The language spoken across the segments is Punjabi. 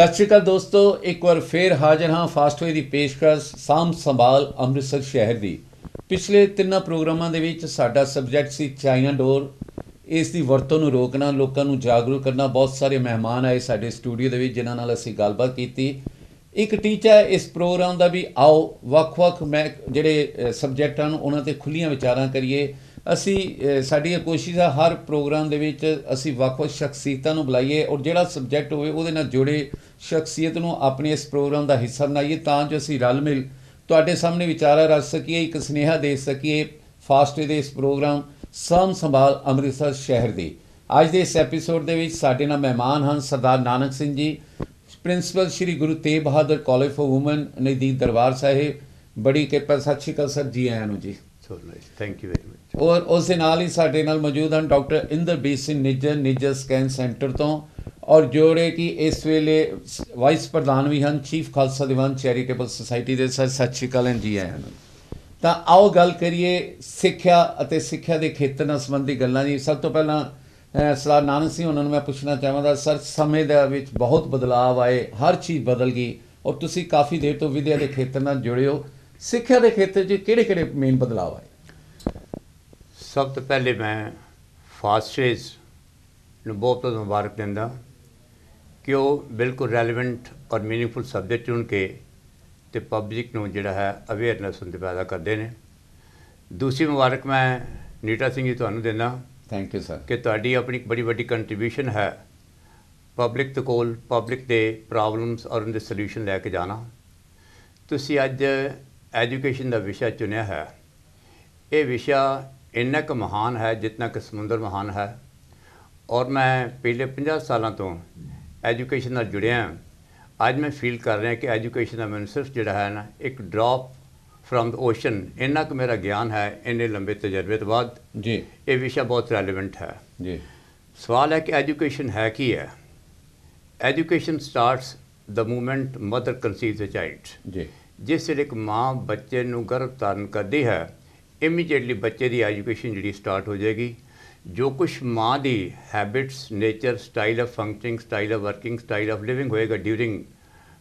ਸਤਿ ਸ਼੍ਰੀ ਅਕਾਲ ਦੋਸਤੋ ਇੱਕ ਵਾਰ ਫੇਰ ਹਾਜ਼ਰ ਹਾਂ ਫਾਸਟਵੇ ਦੀ ਪੇਸ਼ਕਸ਼ ਸਾਮ ਸੰਭਾਲ ਅੰਮ੍ਰਿਤਸਰ ਸ਼ਹਿਰ ਦੀ ਪਿਛਲੇ ਤਿੰਨਾਂ ਪ੍ਰੋਗਰਾਮਾਂ ਦੇ ਵਿੱਚ ਸਾਡਾ ਸਬਜੈਕਟ ਸੀ ਚਾਈਨਾ ਡੋਰ ਇਸ ਦੀ ਵਰਤੋਂ ਨੂੰ ਰੋਕਣਾ ਲੋਕਾਂ ਨੂੰ ਜਾਗਰੂਕ ਕਰਨਾ ਬਹੁਤ ਸਾਰੇ ਮਹਿਮਾਨ ਆਏ ਸਾਡੇ ਸਟੂਡੀਓ ਦੇ ਵਿੱਚ ਜਿਨ੍ਹਾਂ ਨਾਲ ਅਸੀਂ ਗੱਲਬਾਤ ਕੀਤੀ ਇੱਕ ਟੀਚਾ ਇਸ ਪ੍ਰੋਗਰਾਮ ਦਾ ਵੀ ਆਓ ਵੱਖ-ਵੱਖ ਮੈਂ ਜਿਹੜੇ ਸਬਜੈਕਟਾਂ ਨੂੰ ਉਹਨਾਂ ਤੇ ਖੁੱਲੀਆਂ ਵਿਚਾਰਾਂ ਕਰੀਏ ਅਸੀਂ ਸਾਡੀਆਂ ਕੋਸ਼ਿਸ਼ਾਂ ਹਰ ਪ੍ਰੋਗਰਾਮ ਦੇ ਵਿੱਚ ਅਸੀਂ ਵੱਖ-ਵੱਖ ਸ਼ਖਸੀਅਤਾਂ ਨੂੰ ਬੁਲਾਈਏ ਔਰ ਜਿਹੜਾ ਸਬਜੈਕਟ ਹੋਵੇ ਉਹਦੇ ਨਾਲ ਜੁੜੇ ਸ਼ਖਸੀਅਤ ਨੂੰ ਆਪਣੇ ਇਸ ਪ੍ਰੋਗਰਾਮ ਦਾ ਹਿੱਸਾ ਬਣਾਈਏ ਤਾਂ ਜੋ ਅਸੀਂ ਰਲ ਮਿਲ ਤੁਹਾਡੇ ਸਾਹਮਣੇ ਵਿਚਾਰਾ ਰੱਖ ਸਕੀਏ ਇੱਕ ਸਨੇਹਾ ਦੇ ਸਕੀਏ ਫਾਸਟਵੇ ਦੇ ਇਸ ਪ੍ਰੋਗਰਾਮ ਸਾਮ ਸੰਭਾਲ ਅੰਮ੍ਰਿਤਸਰ ਸ਼ਹਿਰ ਦੀ ਅੱਜ ਦੇ ਇਸ ਐਪੀਸੋਡ ਦੇ ਵਿੱਚ ਸਾਡੇ ਨਾਲ ਮਹਿਮਾਨ ਹਨ ਸਰਦਾਰ Nanak Singh ji principal Shri Guru Tegh Bahadur college for women ਨਦੀ ਦਰਬਾਰ ਸਾਹਿਬ ਬੜੀ ਕਿਰਪਾ ਸੱਚੀ ਕਲ ਸਰ ਜੀ ਆਇਆਂ ਨੂੰ ਜੀ so nice thank you very much ਔਰ ਉਸ ਦੇ ਨਾਲ ਹੀ ਸਾਡੇ ਨਾਲ ਮੌਜੂਦ ਹਨ doctor Inderbir Singh Nijjar Nijjar scan centre ਤੋਂ ਔਰ ਜੋੜੇ ਕਿ ਇਸ ਵੇਲੇ ਵਾਈਸ ਪ੍ਰਧਾਨ ਵੀ ਹਨ chief Khalsa Diwan charitable society ਦੇ ਸਰ ਸਤਿ ਸ਼੍ਰੀ ਜੀ ਆਇਆਂ ਨੂੰ ਤਾਂ ਆਓ ਗੱਲ ਕਰੀਏ ਸਿੱਖਿਆ ਅਤੇ ਸਿੱਖਿਆ ਦੇ ਖੇਤਰ ਨਾਲ ਸੰਬੰਧੀ ਗੱਲਾਂ ਜੀ ਸਭ ਤੋਂ ਪਹਿਲਾਂ ਸਰ ਨਾਨਕ ਸਿੰਘ ਉਹਨਾਂ ਨੂੰ ਮੈਂ ਪੁੱਛਣਾ ਚਾਹਾਂਗਾ ਸਰ ਸਮੇਂ ਦੇ ਵਿੱਚ ਬਹੁਤ ਬਦਲਾਅ ਆਏ ਹਰ ਚੀਜ਼ ਬਦਲ ਗਈ ਔਰ ਤੁਸੀਂ ਕਾਫੀ ਦੇਰ ਤੋਂ ਵਿਦਿਆ ਦੇ ਖੇਤਰ ਨਾਲ ਜੁੜੇ ਹੋ ਸਿੱਖਿਆ ਦੇ ਖੇਤਰ 'ਚ ਕਿਹੜੇ ਕਿਹੜੇ ਮੇਨ ਬਦਲਾਅ ਆਏ ਸਭ ਤੋਂ ਪਹਿਲੇ ਮੈਂ ਫਾਸਟੇਜ ਨੂੰ ਬਹੁਤ ਬਹੁਤ ਮੁਬਾਰਕ ਦਿੰਦਾ ਕਿ ਉਹ ਬਿਲਕੁਲ ਰੈਲੇਵੈਂਟ ਔਰ ਮੀਨਿੰਗਫੁਲ ਸਬਜੈਕਟ ਚੁਣ ਕੇ ਤੇ ਪਬਲਿਕ ਨੂੰ ਜਿਹੜਾ ਹੈ ਅਵੇਅਰਨੈਸ ਹੁੰਦੀ ਪੈਦਾ ਕਰਦੇ ਨੇ ਦੂਸਰੀ ਮੁਬਾਰਕ ਮੈਂ ਨੀਟਾ ਸਿੰਘ ਜੀ ਤੁਹਾਨੂੰ ਦਿੰਦਾ ਥੈਂਕ ਯੂ ਸਰ ਕਿ ਤੁਹਾਡੀ ਆਪਣੀ ਬੜੀ ਵੱਡੀ ਕੰਟਰੀਬਿਊਸ਼ਨ ਹੈ ਪਬਲਿਕ ਦੇ ਕੋਲ ਪਬਲਿਕ ਦੇ ਪ੍ਰੋਬਲਮਸ ਔਰ ਉਹਨਾਂ ਦੇ ਸੋਲੂਸ਼ਨ ਲੈ ਕੇ ਜਾਣਾ ਤੁਸੀਂ ਅੱਜ ਐਜੂਕੇਸ਼ਨ ਦਾ ਵਿਸ਼ਾ ਚੁਣਿਆ ਹੈ ਇਹ ਵਿਸ਼ਾ ਇੰਨਾ ਕੁ ਮਹਾਨ ਹੈ ਜਿੰਨਾ ਕਿ ਸਮੁੰਦਰ ਮਹਾਨ ਹੈ ਔਰ ਮੈਂ ਪਿਛਲੇ 50 ਸਾਲਾਂ ਤੋਂ ਐਜੂਕੇਸ਼ਨ ਨਾਲ ਜੁੜਿਆ ਅੱਜ ਮੈਂ ਫੀਲ ਕਰ ਰਿਹਾ ਕਿ ਐਜੂਕੇਸ਼ਨ ਦਾ ਮੈਨੂੰ ਸਿਰਫ ਜਿਹੜਾ ਹੈ ਨਾ ਇੱਕ ਡ੍ਰੌਪ ਫਰਮ ਦ ਓਸ਼ਨ ਇੰਨਾ ਕੁ ਮੇਰਾ ਗਿਆਨ ਹੈ ਇੰਨੇ ਲੰਬੇ ਤਜਰਬੇ ਤੋਂ ਬਾਅਦ ਜੀ ਇਹ ਵਿਸ਼ਾ ਬਹੁਤ ਰੈਲੇਵੈਂਟ ਹੈ ਜੀ ਸਵਾਲ ਹੈ ਕਿ ਐਜੂਕੇਸ਼ਨ ਹੈ ਕੀ ਹੈ education starts the movement mother conceives a child ਜੀ ਜਿਸ ਵੇਲੇ ਇੱਕ ਮਾਂ ਬੱਚੇ ਨੂੰ ਗਰਭ ਧਾਰਨ ਕਰਦੀ ਹੈ ਇਮੀਡੀਏਟਲੀ ਬੱਚੇ ਦੀ ਐਜੂਕੇਸ਼ਨ ਜਿਹੜੀ ਸਟਾਰਟ ਹੋ ਜਾਏਗੀ ਜੋ ਕੁਝ ਮਾਂ ਦੀ habits nature style of functioning style of working style of living ਹੋਏਗਾ ਡਿਊਰਿੰਗ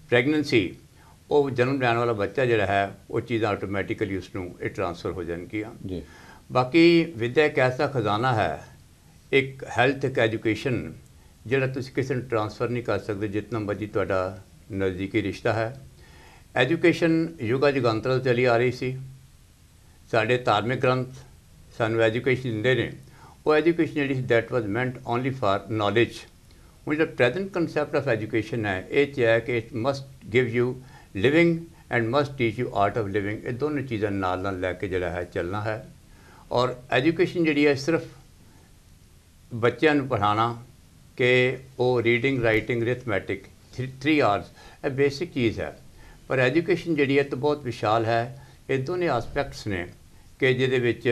ਪ੍ਰੈਗਨੈਂਸੀ ਉਹ ਜਨਮ ਲੈਣ ਵਾਲਾ ਬੱਚਾ ਜਿਹੜਾ ਹੈ ਉਹ ਚੀਜ਼ਾਂ ਆਟੋਮੈਟਿਕਲੀ ਉਸ ਨੂੰ ਇਹ ਟ੍ਰਾਂਸਫਰ ਹੋ ਜਾਣਗੀਆਂ ਜੀ ਬਾਕੀ ਵਿਦਿਆ ਇੱਕ ਐਸਾ ਖਜ਼ਾਨਾ ਹੈ ਇੱਕ ਹੈਲਥ ਇੱਕ ਐਜੂਕੇਸ਼ਨ ਜਿਹੜਾ ਤੁਸੀਂ ਕਿਸੇ ਨੂੰ ਟ੍ਰਾਂਸਫਰ ਨਹੀਂ ਕਰ ਸਕਦੇ ਜਿੰਨਾ ਮਰਜ਼ੀ ਤੁਹਾਡਾ ਨਜ਼ਦੀਕੀ ਰਿਸ਼ਤਾ ਹੈ ਐਜੂਕੇਸ਼ਨ ਯੁਗਾ ਜਗੰਤਰ ਤੋਂ ਚੱਲੀ ਆ ਰਹੀ ਸੀ ਸਾਡੇ ਧਾਰਮਿਕ ਗ੍ਰੰਥ ਸਾਨੂੰ ਐਜੂਕੇਸ਼ਨ ਦਿੰਦੇ ਨੇ ਉਹ ਐਜੂਕੇਸ਼ਨ ਜਿਹੜੀ that was meant only for knowledge ਹੁਣ ਜਿਹੜਾ ਪ੍ਰੈਜ਼ੈਂਟ ਕਨਸੈਪਟ ਆਫ ਐਜੂਕੇਸ਼ਨ ਹੈ ਇਹ ਚ ਹੈ ਕਿ it must give you living and must teach you art of living ਇਹ ਦੋਨੋਂ ਚੀਜ਼ਾਂ ਨਾਲ ਨਾਲ ਲੈ ਕੇ ਜਿਹੜਾ ਹੈ ਚੱਲਣਾ ਹੈ ਔਰ ਐਜੂਕੇਸ਼ਨ ਜਿਹੜੀ ਹੈ ਸਿਰਫ ਬੱਚਿਆਂ ਨੂੰ ਪੜਾਉਣਾ ਕਿ ਉਹ ਰੀਡਿੰਗ ਰਾਈਟਿੰਗ ਅਰਿਥਮੈਟਿਕ 3 ਆਰਸ ਇਹ ਬੇਸਿਕ ਚੀਜ਼ ਹੈ ਪਰ ਐਜੂਕੇਸ਼ਨ ਜਿਹੜੀ ਹੈ ਤਾਂ ਬਹੁਤ ਵਿਸ਼ਾਲ ਹੈ ਇਹ ਦੋਨੇ ਐਸਪੈਕਟਸ ਨੇ ਕਿ ਜਿਹਦੇ ਵਿੱਚ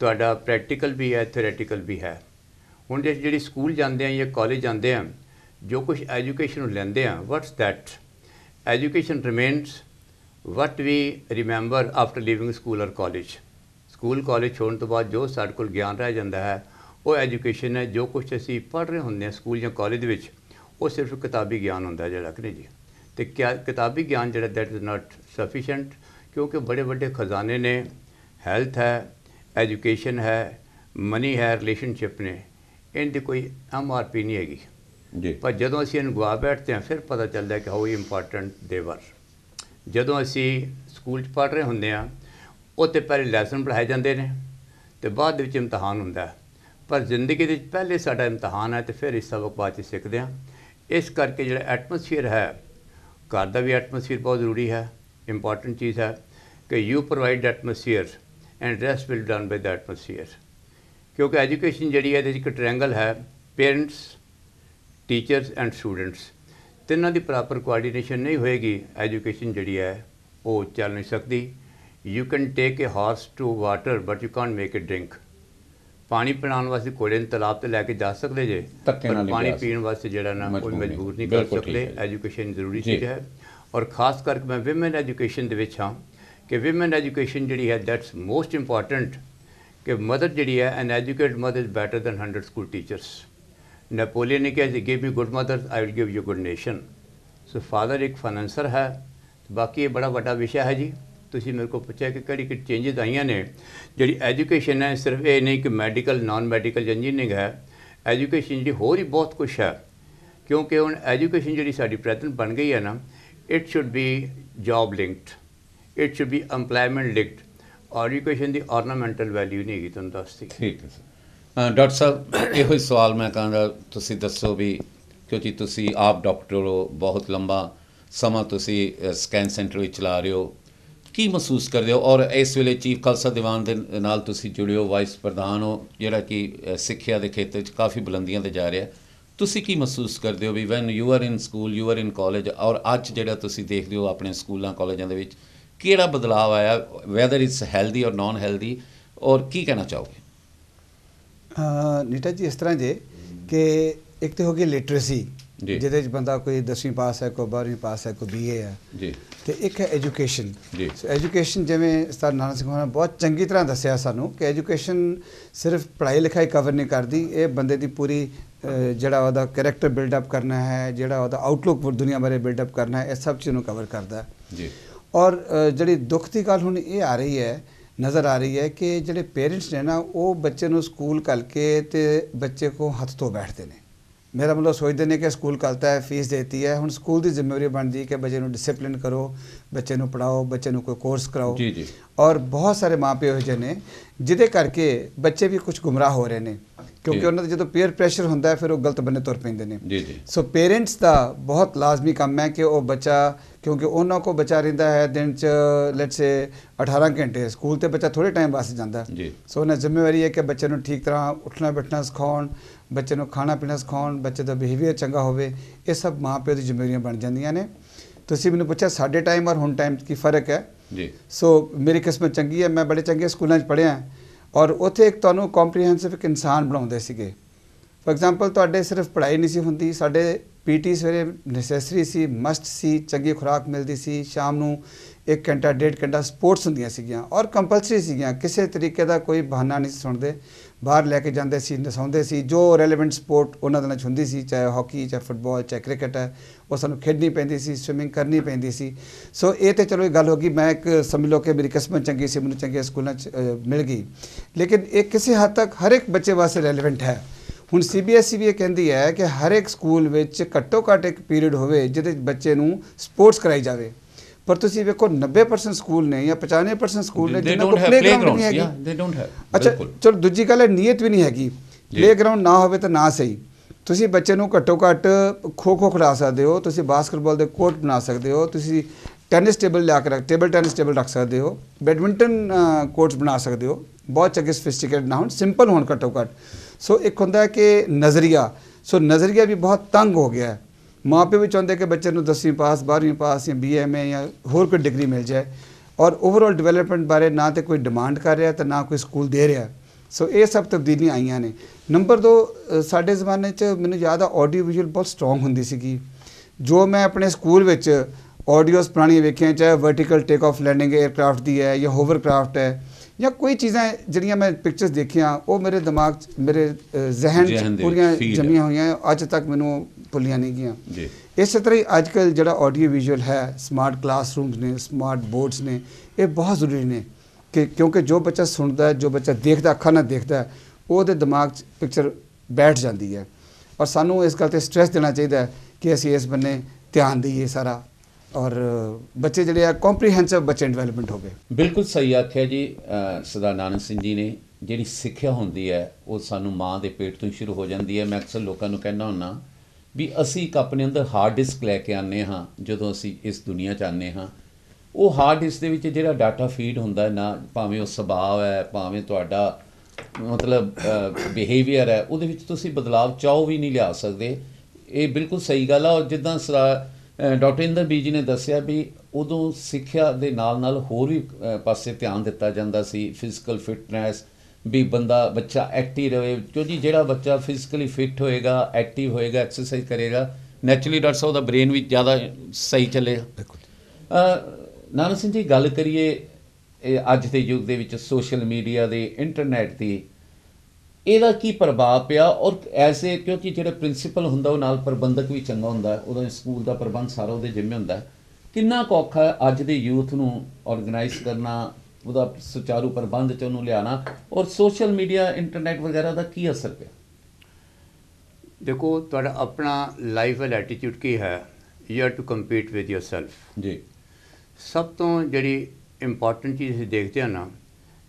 ਤੁਹਾਡਾ ਪ੍ਰੈਕਟੀਕਲ ਵੀ ਹੈ ਥਿਓਰੇਟੀਕਲ ਵੀ ਹੈ ਹੁਣ ਜੇ ਜਿਹੜੀ ਸਕੂਲ ਜਾਂਦੇ ਆ ਜਾਂ ਕਾਲਜ ਜਾਂਦੇ ਆ ਜੋ ਕੁਝ ਐਜੂਕੇਸ਼ਨ ਨੂੰ ਲੈਂਦੇ ਆ what's that education remains what we remember after leaving school or college school college ਛੋੜਨ ਤੋਂ ਬਾਅਦ ਜੋ ਸਾਡੇ ਕੋਲ ਗਿਆਨ ਰਹਿ ਜਾਂਦਾ ਹੈ ਉਹ ਐਜੂਕੇਸ਼ਨ ਹੈ ਜੋ ਕੁਝ ਅਸੀਂ ਪੜ੍ਹ ਰਹੇ ਹੁੰਦੇ ਆ ਸਕੂਲ ਜਾਂ ਕਾਲਜ ਦੇ ਵਿੱਚ ਉਹ ਸਿਰਫ ਕਿਤਾਬੀ ਗਿਆਨ ਹੁੰਦਾ ਜਿਹੜਾ ਕਿ ਨਹੀਂ ਜੀ ਤੇ ਕਿਤਾਬੀ ਗਿਆਨ ਜਿਹੜਾ ਦੈਟ ਇਜ਼ ਨਾਟ ਸਫੀਸ਼ੀਐਂਟ ਕਿਉਂਕਿ ਬੜੇ ਵੱਡੇ ਖਜ਼ਾਨੇ ਨੇ ਹੈਲਥ ਹੈ ਐਜੂਕੇਸ਼ਨ ਹੈ ਮਨੀ ਹੈ ਰਿਲੇਸ਼ਨਸ਼ਿਪ ਨੇ ਇਹਦੀ ਕੋਈ ਐਮ ਆਰ ਪੀ ਨਹੀਂ ਹੈਗੀ ਜੀ ਪਰ ਜਦੋਂ ਅਸੀਂ ਇਹਨੂੰ ਗਵਾ ਬੈਠਦੇ ਹਾਂ ਫਿਰ ਪਤਾ ਚੱਲਦਾ ਕਿ ਹਾਊ ਇੰਪੋਰਟੈਂਟ ਦੇ ਵਰ ਜਦੋਂ ਅਸੀਂ ਸਕੂਲ 'ਚ ਪੜ੍ਹ ਰਹੇ ਹੁੰਦੇ ਹਾਂ ਉੱਥੇ ਪਹਿਲੇ ਲੈਸਨ ਪੜ੍ਹਾਏ ਜਾਂਦੇ ਨੇ ਤੇ ਬਾਅਦ ਵਿੱਚ ਇਮਤਿਹਾਨ ਹੁੰਦਾ ਪਰ ਜ਼ਿੰਦਗੀ ਦੇ ਵਿੱਚ ਪਹਿਲੇ ਸਾਡਾ ਇਮਤਿਹਾਨ ਹੈ ਤੇ ਫਿਰ ਇਸ ਸਬਕ ਬਾਅਦ ਵਿੱਚ ਸਿੱਖਦੇ ਹਾਂ ਇਸ ਕਰਕੇ ਜਿਹੜਾ ਐਟਮੋਸਫੀਅਰ ਹੈ ਘਰ ਦਾ ਵੀ ਐਟਮੋਸਫੀਅਰ ਬਹੁਤ ਜ਼ਰੂਰੀ ਹੈ ਇੰਪੋਰਟੈਂਟ ਚੀਜ਼ ਹੈ ਕਿ you provide atmosphere and rest will done by the atmosphere ਕਿਉਂਕਿ ਐਜੂਕੇਸ਼ਨ ਜਿਹੜੀ ਹੈ ਇਹਦੇ ਵਿੱਚ ਇੱਕ ਟ੍ਰਾਇੰਗਲ ਹੈ ਪੇਰੈਂਟਸ ਟੀਚਰਸ ਐਂਡ ਸਟੂਡੈਂਟਸ ਤਿੰਨਾਂ ਦੀ ਪ੍ਰੋਪਰ ਕੋਆਰਡੀਨੇਸ਼ਨ ਨਹੀਂ ਹੋਏਗੀ ਐਜੂਕੇਸ਼ਨ ਜਿਹੜੀ ਹੈ ਉਹ ਚੱਲ ਨਹੀਂ ਸਕਦੀ you can take a horse to water but you can't make it drink ਪਾਣੀ ਪਿਲਾਉਣ ਵਾਸਤੇ ਕੋਲੇ ਨੂੰ ਤਲਾਬ ਤੇ ਲੈ ਕੇ ਜਾ ਸਕਦੇ ਜੇ ਪਰ ਪਾਣੀ ਪੀਣ ਵਾਸਤੇ ਜਿਹੜਾ ਨਾ ਕੋਈ ਮਜਬੂਰ ਨਹੀਂ ਕਰ ਸਕਦੇ ਐਜੂਕੇਸ਼ਨ ਜ਼ਰੂਰੀ ਚੀਜ਼ ਹੈ ਔਰ ਖਾਸ ਕਰਕੇ ਮੈਂ ਵਿਮਨ ਐਜੂਕੇਸ਼ਨ ਦੇ ਵਿੱਚ ਹਾਂ ਕਿ ਵਿਮਨ ਐਜੂਕੇਸ਼ਨ ਜਿਹੜੀ ਹੈ ਦੈਟਸ ਮੋਸਟ ਇੰਪੋਰਟੈਂਟ ਕਿ ਮਦਰ ਜਿਹੜੀ ਹੈ an educated mother is better than 100 school teachers Napoleon ਨੇ ਕਿਹਾ ਜੀ give me good mother I will give you good nation so father ਇੱਕ ਫਾਈਨੈਂਸਰ ਹੈ ਬਾਕੀ ਇਹ ਬੜਾ ਵੱਡਾ ਵਿਸ਼ਾ ਹੈ ਜੀ ਤੁਸੀਂ ਮੇਰੇ ਕੋਲ ਪੁੱਛਿਆ ਕਿ ਕਿਹੜੀ ਕਿ ਚੇਂਜਸ ਆਈਆਂ ਨੇ ਜਿਹੜੀ ਐਜੂਕੇਸ਼ਨ ਹੈ ਸਿਰਫ ਇਹ ਨਹੀਂ ਕਿ ਮੈਡੀਕਲ ਨਾਨ ਮੈਡੀਕਲ ਇੰਜੀਨੀਅਰਿੰਗ ਹੈ ਐਜੂਕੇਸ਼ਨ ਜਿਹੜੀ ਹੋਰ ਹੀ ਬਹੁਤ ਕੁਝ ਹੈ ਕਿਉਂਕਿ ਹੁਣ ਐਜੂਕੇਸ਼ਨ ਜਿਹੜੀ ਸਾਡੀ ਪ੍ਰੈਜ਼ੈਂਟ ਬਣ ਗਈ ਹੈ ਨਾ it should be job linked it should be employment linked education ਦੀ ਆਰਨਾਮੈਂਟਲ ਵੈਲਿਊ ਨਹੀਂ ਹੈਗੀ ਤੁਹਾਨੂੰ ਦੱਸਦੀ ਠੀਕ ਹੈ ਸਰ ਡਾਕਟਰ ਸਾਹਿਬ ਇਹੋ ਹੀ ਸਵਾਲ ਮੈਂ ਕਹਾਂਗਾ ਤੁਸੀਂ ਦੱਸੋ ਵੀ ਕਿਉਂਕਿ ਤੁਸੀਂ ਆਪ ਡਾਕਟਰ ਹੋ ਬਹੁਤ ਲੰਬਾ ਸਮਾਂ ਤੁਸੀਂ ਸਕੈਨ ਸੈਂਟਰ ਵਿੱਚ ਚਲਾ ਰਹੇ ਹੋ ਕੀ ਮਹਿਸੂਸ ਕਰਦੇ ਹੋ ਔਰ ਇਸ ਵੇਲੇ ਚੀਫ ਖਾਲਸਾ ਦੀਵਾਨ ਦੇ ਨਾਲ ਤੁਸੀਂ ਜੁੜੇ ਹੋ ਵਾਈਸ ਪ੍ਰਧਾਨ ਹੋ ਜਿਹੜਾ ਕਿ ਸਿੱਖਿਆ ਦੇ ਖੇਤਰ 'ਚ ਕਾਫੀ ਬੁਲੰਦੀਆਂ ਤੇ ਜਾ ਰਿਹਾ ਤੁਸੀਂ ਕੀ ਮਹਿਸੂਸ ਕਰਦੇ ਹੋ ਵੀ when you are in school you are in college ਔਰ ਅੱਜ ਜਿਹੜਾ ਤੁਸੀਂ ਦੇਖਦੇ ਹੋ ਆਪਣੇ ਸਕੂਲਾਂ ਕਾਲਜਾਂ ਦੇ ਵਿੱਚ ਕਿਹੜਾ ਬਦਲਾਅ ਆਇਆ ਵੈਦਰ ਇਟਸ ਹੈਲਦੀ ਔਰ ਨਾਨ ਹੈਲਦੀ ਔਰ ਕੀ ਕਹਿਣਾ ਚਾਹੋਗੇ ਨੀਟਾ ਜੀ ਇਸ ਤਰ੍ਹਾਂ ਜੇ ਕਿ ਇੱਕ ਤੇ ਹੋ ਗਈ ਲਿਟਰੇਸੀ ਜੀ ਜਿਹਦੇ ਵਿੱਚ ਬੰਦਾ ਕੋਈ 10ਵੀਂ ਪਾਸ ਹੈ ਕੋਈ 12ਵੀਂ ਪਾਸ ਹੈ ਕੋਈ ਬੀਏ ਹੈ ਜੀ ਤੇ ਇੱਕ ਹੈ ਐਜੂਕੇਸ਼ਨ ਜੀ ਸੋ ਐਜੂਕੇਸ਼ਨ ਜਿਵੇਂ ਸਰ ਨਾਨਕ ਸਿੰਘ ਹੋਣਾ ਬਹੁਤ ਚੰਗੀ ਤਰ੍ਹਾਂ ਦੱਸਿਆ ਸਾਨੂੰ ਕਿ ਐਜੂਕੇਸ਼ਨ ਸਿਰਫ ਪੜ੍ਹਾਈ ਲਿਖਾਈ ਕਵਰ ਨਹੀਂ ਕਰਦੀ ਇਹ ਬੰਦੇ ਦੀ ਪੂਰੀ ਜਿਹੜਾ ਉਹਦਾ ਕੈਰੈਕਟਰ ਬਿਲਡ ਅਪ ਕਰਨਾ ਹੈ ਜਿਹੜਾ ਉਹਦਾ ਆਊਟਲੁੱਕ ਦੁਨੀਆ ਬਾਰੇ ਬਿਲਡ ਅਪ ਕਰਨਾ ਹੈ ਇਹ ਸਭ ਚੀਜ਼ ਨੂੰ ਕਵਰ ਕਰਦਾ ਹੈ ਜੀ ਔਰ ਜਿਹੜੀ ਦੁੱਖ ਦੀ ਗੱਲ ਹੁਣ ਇਹ ਆ ਰਹੀ ਹੈ ਨਜ਼ਰ ਆ ਰਹੀ ਹੈ ਕਿ ਜਿਹੜੇ ਪੇਰੈਂਟਸ ਨੇ ਨਾ ਉਹ ਬੱਚੇ ਨੂੰ ਸਕੂਲ ਕਰਕੇ ਤੇ ਬੱਚੇ ਕੋ ਹੱਥ ਤੋਂ ਬੈਠਦੇ ਨੇ ਮੇਰਾ ਮਤਲਬ ਸੋਚਦੇ ਨੇ ਕਿ ਸਕੂਲ ਕਰਤਾ ਹੈ ਫੀਸ ਦੇਤੀ ਹੈ ਹੁਣ ਸਕੂਲ ਦੀ ਜ਼ਿੰਮੇਵਾਰੀ ਬਣਦੀ ਹੈ ਕਿ ਬੱਚੇ ਨੂੰ ਡਿਸਪਲਿਨ ਕਰੋ ਬੱਚੇ ਨੂੰ ਪੜਾਓ ਬੱਚੇ ਨੂੰ ਕੋਈ ਕੋਰਸ ਕਰਾਓ ਜੀ ਜੀ ਔਰ ਬਹੁਤ ਸਾਰੇ ਮਾਪੇ ਹੋ ਜਨੇ ਜਿਹਦੇ ਕਰਕੇ ਬੱਚੇ ਵੀ ਕੁਝ ਗੁੰਮਰਾਹ ਹੋ ਰਹੇ ਨੇ ਕਿਉਂਕਿ ਉਹਨਾਂ ਦੇ ਜਦੋਂ ਪੀਅਰ ਪ੍ਰੈਸ਼ਰ ਹੁੰਦਾ ਹੈ ਫਿਰ ਉਹ ਗਲਤ ਬੰਨੇ ਤੁਰ ਪੈਂਦੇ ਨੇ ਜੀ ਜੀ ਸੋ ਪੇਰੈਂਟਸ ਦਾ ਬਹੁਤ ਲਾਜ਼ਮੀ ਕੰਮ ਹੈ ਕਿ ਉਹ ਬੱਚਾ ਕਿਉਂਕਿ ਉਹਨਾਂ ਕੋ ਬਚਾ ਰਿੰਦਾ ਹੈ ਦਿਨ ਚ ਲੈਟਸ ਸੇ 18 ਘੰਟੇ ਸਕੂਲ ਤੇ ਬੱਚਾ ਥੋੜੇ ਟਾਈਮ ਵਾਸਤੇ ਜਾਂਦਾ ਜੀ ਸੋ ਉਹਨਾਂ ਜ਼ਿੰਮੇਵਾਰੀ ਹੈ ਕਿ ਬੱਚੇ ਨੂੰ ਠੀਕ ਤਰ੍ਹਾਂ ਉੱਠਣਾ ਬੈਠਣਾ ਸਿਖਾਉਣ ਬੱਚੇ ਨੂੰ ਖਾਣਾ ਪੀਣਾ ਸਿਖਾਉਣ ਬੱਚੇ ਦਾ ਬਿਹੇਵੀਅਰ ਚੰਗਾ ਹੋਵੇ ਇਹ ਸਭ ਮਾਪਿਆਂ ਦੀ ਜ਼ਿੰਮੇਵਾਰੀਆਂ ਬਣ ਜਾਂਦੀਆਂ ਨੇ ਤੁਸੀਂ ਮੈਨੂੰ ਪੁੱਛਿਆ ਸਾਡੇ ਟਾਈਮ ਔਰ ਹੁਣ ਟਾਈਮ ਕੀ ਫਰਕ ਹੈ ਜੀ ਸੋ ਮੇਰੀ ਕਿਸਮਤ ਚੰਗੀ ਹੈ ਮੈਂ ਬੜੇ ਚੰਗੇ ਸਕੂਲਾਂ 'ਚ ਪੜ੍ਹਿਆ ਔਰ ਉੱਥੇ ਇੱਕ ਤੁਹਾਨੂੰ ਕੰਪਰੀਹੈਂਸਿਵ ਇੱਕ ਇਨਸਾਨ ਬਣਾਉਂਦੇ ਸੀਗੇ ਫੋਰ ਐਗਜ਼ਾਮਪਲ ਤੁਹਾਡੇ ਸਿਰਫ ਪੜ੍ਹਾਈ ਨਹੀਂ ਸੀ ਹੁੰਦੀ ਸਾਡੇ ਪੀਟੀ ਸਵੇਰੇ ਨੈਸੈਸਰੀ ਸੀ ਮਸਟ ਸੀ ਚੰਗੀ ਖੁਰਾਕ ਮਿਲਦੀ ਸੀ ਸ਼ਾਮ ਨੂੰ ਇੱਕ ਘੰਟਾ ਡੇਢ ਘੰਟਾ ਸਪੋਰਟਸ ਹੁੰਦੀਆਂ ਸੀਗੀਆਂ ਔਰ ਕੰਪਲਸਰੀ ਸੀਗੀਆਂ ਕਿਸੇ ਤਰੀਕੇ ਦਾ ਕੋਈ ਬਹਾਨਾ ਨਹੀਂ ਸੁਣਦੇ ਬਾਹਰ ਲੈ ਕੇ ਜਾਂਦੇ ਸੀ ਨਸਾਉਂਦੇ ਸੀ ਜੋ ਰੈਲੇਵੈਂਟ ਸਪੋਰਟ ਉਹਨਾਂ ਦੇ ਨਾਲ ਹੁੰਦੀ ਸੀ ਚਾਹੇ ਹਾਕੀ ਚਾਹੇ ਫੁੱਟਬਾਲ ਚਾਹੇ ਕ੍ਰਿਕਟ ਹੈ ਉਹ ਸਾਨੂੰ ਖੇਡਣੀ ਪੈਂਦੀ ਸੀ ਸਵਿਮਿੰਗ ਕਰਨੀ ਪੈਂਦੀ ਸੀ ਸੋ ਇਹ ਤੇ ਚਲੋ ਇਹ ਗੱਲ ਹੋ ਗਈ ਮੈਂ ਇੱਕ ਸਮਝ ਲਓ ਕਿ ਮੇਰੀ ਕਿਸਮਤ ਚੰਗੀ ਸੀ ਮੈਨੂੰ ਚੰਗੇ ਸਕੂਲਾਂ 'ਚ ਮਿਲ ਗਈ ਲੇਕਿਨ ਇਹ ਕਿਸੇ ਹੱਦ ਤੱਕ ਹਰ ਇੱਕ ਬੱਚੇ ਵਾਸਤੇ ਰੈਲੇਵੈਂਟ ਹੈ ਹੁਣ ਸੀਬੀਐਸਈ ਵੀ ਇਹ ਕਹਿੰਦੀ ਹੈ ਕਿ ਹਰ ਇੱਕ ਸਕੂਲ ਵਿੱਚ ਘੱਟੋ ਘੱਟ ਇੱਕ ਪੀਰੀਅਡ ਹੋਵੇ ਜਿਹਦੇ ਵਿੱਚ ਬੱਚੇ ਨੂੰ ਸਪੋਰਟਸ ਕਰਾਈ ਜਾਵੇ ਪਰ ਤੁਸੀਂ ਵੇਖੋ 90% ਸਕੂਲ ਨੇ ਜਾਂ 95% ਸਕੂਲ ਨੇ ਜਿਨ੍ਹਾਂ ਕੋਲ ਪਲੇਗਰਾਉਂਡ ਨਹੀਂ ਹੈਗੀ ਦੇ ਡੋਨਟ ਹੈਵ ਅੱਛਾ ਚਲ ਦੂਜੀ ਗੱਲ ਹੈ ਨੀਅਤ ਵੀ ਨਹੀਂ ਹੈਗੀ ਪਲੇਗਰਾਉਂਡ ਨਾ ਹੋਵੇ ਤਾਂ ਨਾ ਸਹੀ ਤੁਸੀਂ ਬੱਚੇ ਨੂੰ ਘੱਟੋ ਘੱਟ ਖੋ ਖੋ ਖੜਾ ਸਕਦੇ ਹੋ ਤੁਸੀਂ ਬਾਸਕਟਬਾਲ ਦੇ ਕੋਰਟ ਬਣਾ ਸਕਦੇ ਹੋ ਤੁਸੀਂ ਟੈਨਿਸ ਟੇਬਲ ਲਿਆ ਕੇ ਰੱਖ ਟੇਬਲ ਟੈਨਿਸ ਟੇਬਲ ਰੱਖ ਸਕਦੇ ਹੋ ਬੈਡਮਿੰਟਨ ਕੋਰਟਸ ਬਣਾ ਸਕਦੇ ਹੋ ਬਹੁਤ ਚੰਗੇ ਸਫਿਸਟੀਕੇਟਡ ਨਾ ਹੋਣ ਸਿੰਪਲ ਹੋਣ ਘੱਟੋ ਘੱਟ ਸੋ ਇੱਕ ਹੁੰਦਾ ਕਿ ਨਜ਼ਰੀਆ ਸੋ ਨਜ਼ਰੀਆ ਵੀ ਬਹੁਤ ਤੰਗ ਹੋ ਗਿਆ ਹੈ ਮਾਪੇ ਵੀ ਚਾਹੁੰਦੇ ਕਿ ਬੱਚੇ ਨੂੰ 10ਵੀਂ ਪਾਸ 12ਵੀਂ ਪਾਸ ਜਾਂ ਬੀਐਮਏ ਜਾਂ ਹੋਰ ਕੋਈ ਡਿਗਰੀ ਮਿਲ ਜਾਏ ਔਰ ਓਵਰਆਲ ਡਿਵੈਲਪਮੈਂਟ ਬਾਰੇ ਨਾ ਤੇ ਕੋਈ ਡਿਮਾਂਡ ਕਰ ਰਿਹਾ ਤੇ ਨਾ ਕੋਈ ਸਕੂਲ ਦੇ ਰਿਹਾ ਸੋ ਇਹ ਸਭ ਤਬਦੀਲੀਆਂ ਆਈਆਂ ਨੇ ਨੰਬਰ 2 ਸਾਡੇ ਜ਼ਮਾਨੇ 'ਚ ਮੈਨੂੰ ਯਾਦ ਆ ਆਡੀਓ ਵਿਜ਼ੂਅਲ ਬਹੁਤ ਸਟਰੋਂਗ ਹੁੰਦੀ ਸੀਗੀ ਜੋ ਮੈਂ ਆਪਣੇ ਸਕੂਲ ਵਿੱਚ ਆਡੀਓਸ ਪੁਰਾਣੀਆਂ ਵੇਖੀਆਂ ਚਾਹੇ vertical take off landing aircraft ਦੀ ਹੈ ਜਾਂ ਹੋਵਰਕ੍ਰਾਫਟ ਹੈ ਜਾਂ ਕੋਈ ਚੀਜ਼ਾਂ ਜਿਹੜੀਆਂ ਮੈਂ ਪਿਕਚਰਸ ਦੇਖੀਆਂ ਉਹ ਮੇਰੇ ਦਿਮਾਗ 'ਚ ਮੇਰੇ ਜ਼ਿਹਨ 'ਚ ਪੂਰੀਆਂ ਜਮੀਆਂ ਹੋਈਆਂ ਅੱਜ ਤੱਕ ਮੈਨੂੰ ਭੁੱਲੀਆਂ ਨਹੀਂ ਗਈਆਂ ਜੀ ਇਸੇ ਤਰ੍ਹਾਂ ਅੱਜ ਕੱਲ ਜਿਹੜਾ ਆਡੀਓ ਵਿਜ਼ੂਅਲ ਹੈ ਸਮਾਰਟ ਕਲਾਸਰੂਮਸ ਨੇ ਸਮਾਰਟ ਬੋਰਡਸ ਨੇ ਇਹ ਬਹੁਤ ਜ਼ਰੂਰੀ ਨੇ ਕਿ ਕਿਉਂਕਿ ਜੋ ਬੱਚਾ ਸੁਣਦਾ ਹੈ ਜੋ ਬੱਚਾ ਦੇਖਦਾ ਅੱਖਾਂ ਨਾਲ ਦੇਖਦਾ ਹੈ ਉਹਦੇ ਦਿਮਾਗ 'ਚ ਪਿਕਚਰ ਬੈਠ ਜਾਂਦੀ ਹੈ ਔਰ ਸਾਨੂੰ ਇਸ ਗੱਲ ਤੇ ਸਟ੍ਰੈਸ ਦੇਣਾ ਚਾਹੀਦਾ ਹੈ ਕਿ ਅਸੀਂ ਇਸ ਬੰਨੇ ਧਿਆਨ ਦੇਈਏ ਸਾਰਾ ਔਰ ਬੱਚੇ ਜਿਹੜੇ ਆ ਕੰਪਰੀਹੈਂਸਿਵ ਬੱਚੇ ਡਿਵੈਲਪਮੈਂਟ ਹੋ ਗਏ ਬਿਲਕੁਲ ਸਹੀ ਆਖਿਆ ਜੀ ਸਦਾ ਨਾਨਕ ਸਿੰਘ ਜੀ ਨੇ ਜਿਹੜੀ ਸਿੱਖਿਆ ਹੁੰਦੀ ਹੈ ਉਹ ਸਾਨੂੰ ਮਾਂ ਦੇ ਪੇਟ ਤੋਂ ਹੀ ਸ਼ੁਰੂ ਹੋ ਜਾਂਦੀ ਹੈ ਮੈਂ ਅਕਸਰ ਲੋਕਾਂ ਨੂੰ ਕਹਿੰਦਾ ਹੁੰਨਾ ਵੀ ਅਸੀਂ ਇੱਕ ਆਪਣੇ ਅੰਦਰ ਹਾਰਡ ਡਿਸਕ ਲੈ ਕੇ ਆਨੇ ਹਾਂ ਜਦੋਂ ਅਸੀਂ ਇਸ ਦੁਨੀਆ 'ਚ ਆਨੇ ਹਾਂ ਉਹ ਹਾਰਡ ਡਿਸਕ ਦੇ ਵਿੱਚ ਜਿਹੜਾ ਡਾਟਾ ਫੀਡ ਹੁੰਦਾ ਨਾ ਭਾਵੇਂ ਉਹ ਸੁਭਾਅ ਹੈ ਭਾਵੇਂ ਤੁਹਾਡਾ ਮਤਲਬ ਬਿਹੇਵੀਅਰ ਹੈ ਉਹਦੇ ਵਿੱਚ ਤੁਸੀਂ ਬਦਲਾਅ ਚਾਹੋ ਵੀ ਨਹੀਂ ਲਿਆ ਸਕਦੇ ਇਹ ਬਿਲਕੁਲ ਸਹੀ ਗੱਲ ਆ ਔਰ ਜਿੱਦਾਂ ਡਾਕਟਰ ਬੀ ਜੀ ਨੇ ਦੱਸਿਆ ਵੀ ਉਦੋਂ ਸਿੱਖਿਆ ਦੇ ਨਾਲ ਨਾਲ ਹੋਰ ਵੀ ਪਾਸੇ ਧਿਆਨ ਦਿੱਤਾ ਜਾਂਦਾ ਸੀ ਫਿਜ਼ੀਕਲ ਫਿਟਨੈਸ ਵੀ ਬੰਦਾ ਬੱਚਾ ਐਕਟਿਵ ਰਹੇ ਕਿਉਂਕਿ ਜਿਹੜਾ ਬੱਚਾ ਫਿਜ਼ੀਕਲੀ ਫਿਟ ਹੋਏਗਾ ਐਕਟਿਵ ਹੋਏਗਾ ਐਕਸਰਸਾਈਜ਼ ਕਰੇਗਾ ਨੇਚਰਲੀ ਡਾਕਟਰ ਸਾਹਿਬ ਦਾ ਬ੍ਰੇਨ ਵੀ ਜ਼ਿਆਦਾ ਸਹੀ ਚੱਲੇਗਾ ਬਿਲਕੁਲ ਨਾਨਕ ਸਿੰਘ ਜੀ ਗੱਲ ਕਰੀਏ ਅੱਜ ਦੇ ਯੁੱਗ ਦੇ ਵਿੱਚ ਸੋਸ਼ਲ ਮੀਡੀਆ ਦੇ ਇੰਟਰਨੈਟ ਦੀ ਇਹਦਾ ਕੀ ਪ੍ਰਭਾਵ ਪਿਆ ਔਰ ਐਸੇ ਕਿਉਂਕਿ ਜਿਹੜੇ ਪ੍ਰਿੰਸੀਪਲ ਹੁੰਦਾ ਉਹ ਨਾਲ ਪ੍ਰਬੰਧਕ ਵੀ ਚੰਗਾ ਹੁੰਦਾ ਉਹਦਾ ਸਕੂਲ ਦਾ ਪ੍ਰਬੰਧ ਸਾਰਾ ਉਹਦੇ ਜਿੰਮੇ ਹੁੰਦਾ ਕਿੰਨਾ ਔਖਾ ਅੱਜ ਦੇ ਯੂਥ ਨੂੰ ਆਰਗੇਨਾਈਜ਼ ਕਰਨਾ ਉਹਦਾ ਸੁਚਾਰੂ ਪ੍ਰਬੰਧ ਚ ਉਹਨੂੰ ਲਿਆਣਾ ਔਰ ਸੋਸ਼ਲ ਮੀਡੀਆ ਇੰਟਰਨੈਟ ਵਗੈਰਾ ਦਾ ਕੀ ਅਸਰ ਪਿਆ ਦੇਖੋ ਤੁਹਾਡਾ ਆਪਣਾ ਲਾਈਫ ਵਾਲਾ ਐਟੀਟਿਊਡ ਕੀ ਹੈ you have to compete with yourself ਜੀ ਸਭ ਤੋਂ ਜਿਹੜੀ ਇੰਪੋਰਟੈਂਟ ਚੀਜ਼ ਅਸੀਂ ਦੇਖਦੇ ਹਾਂ ਨਾ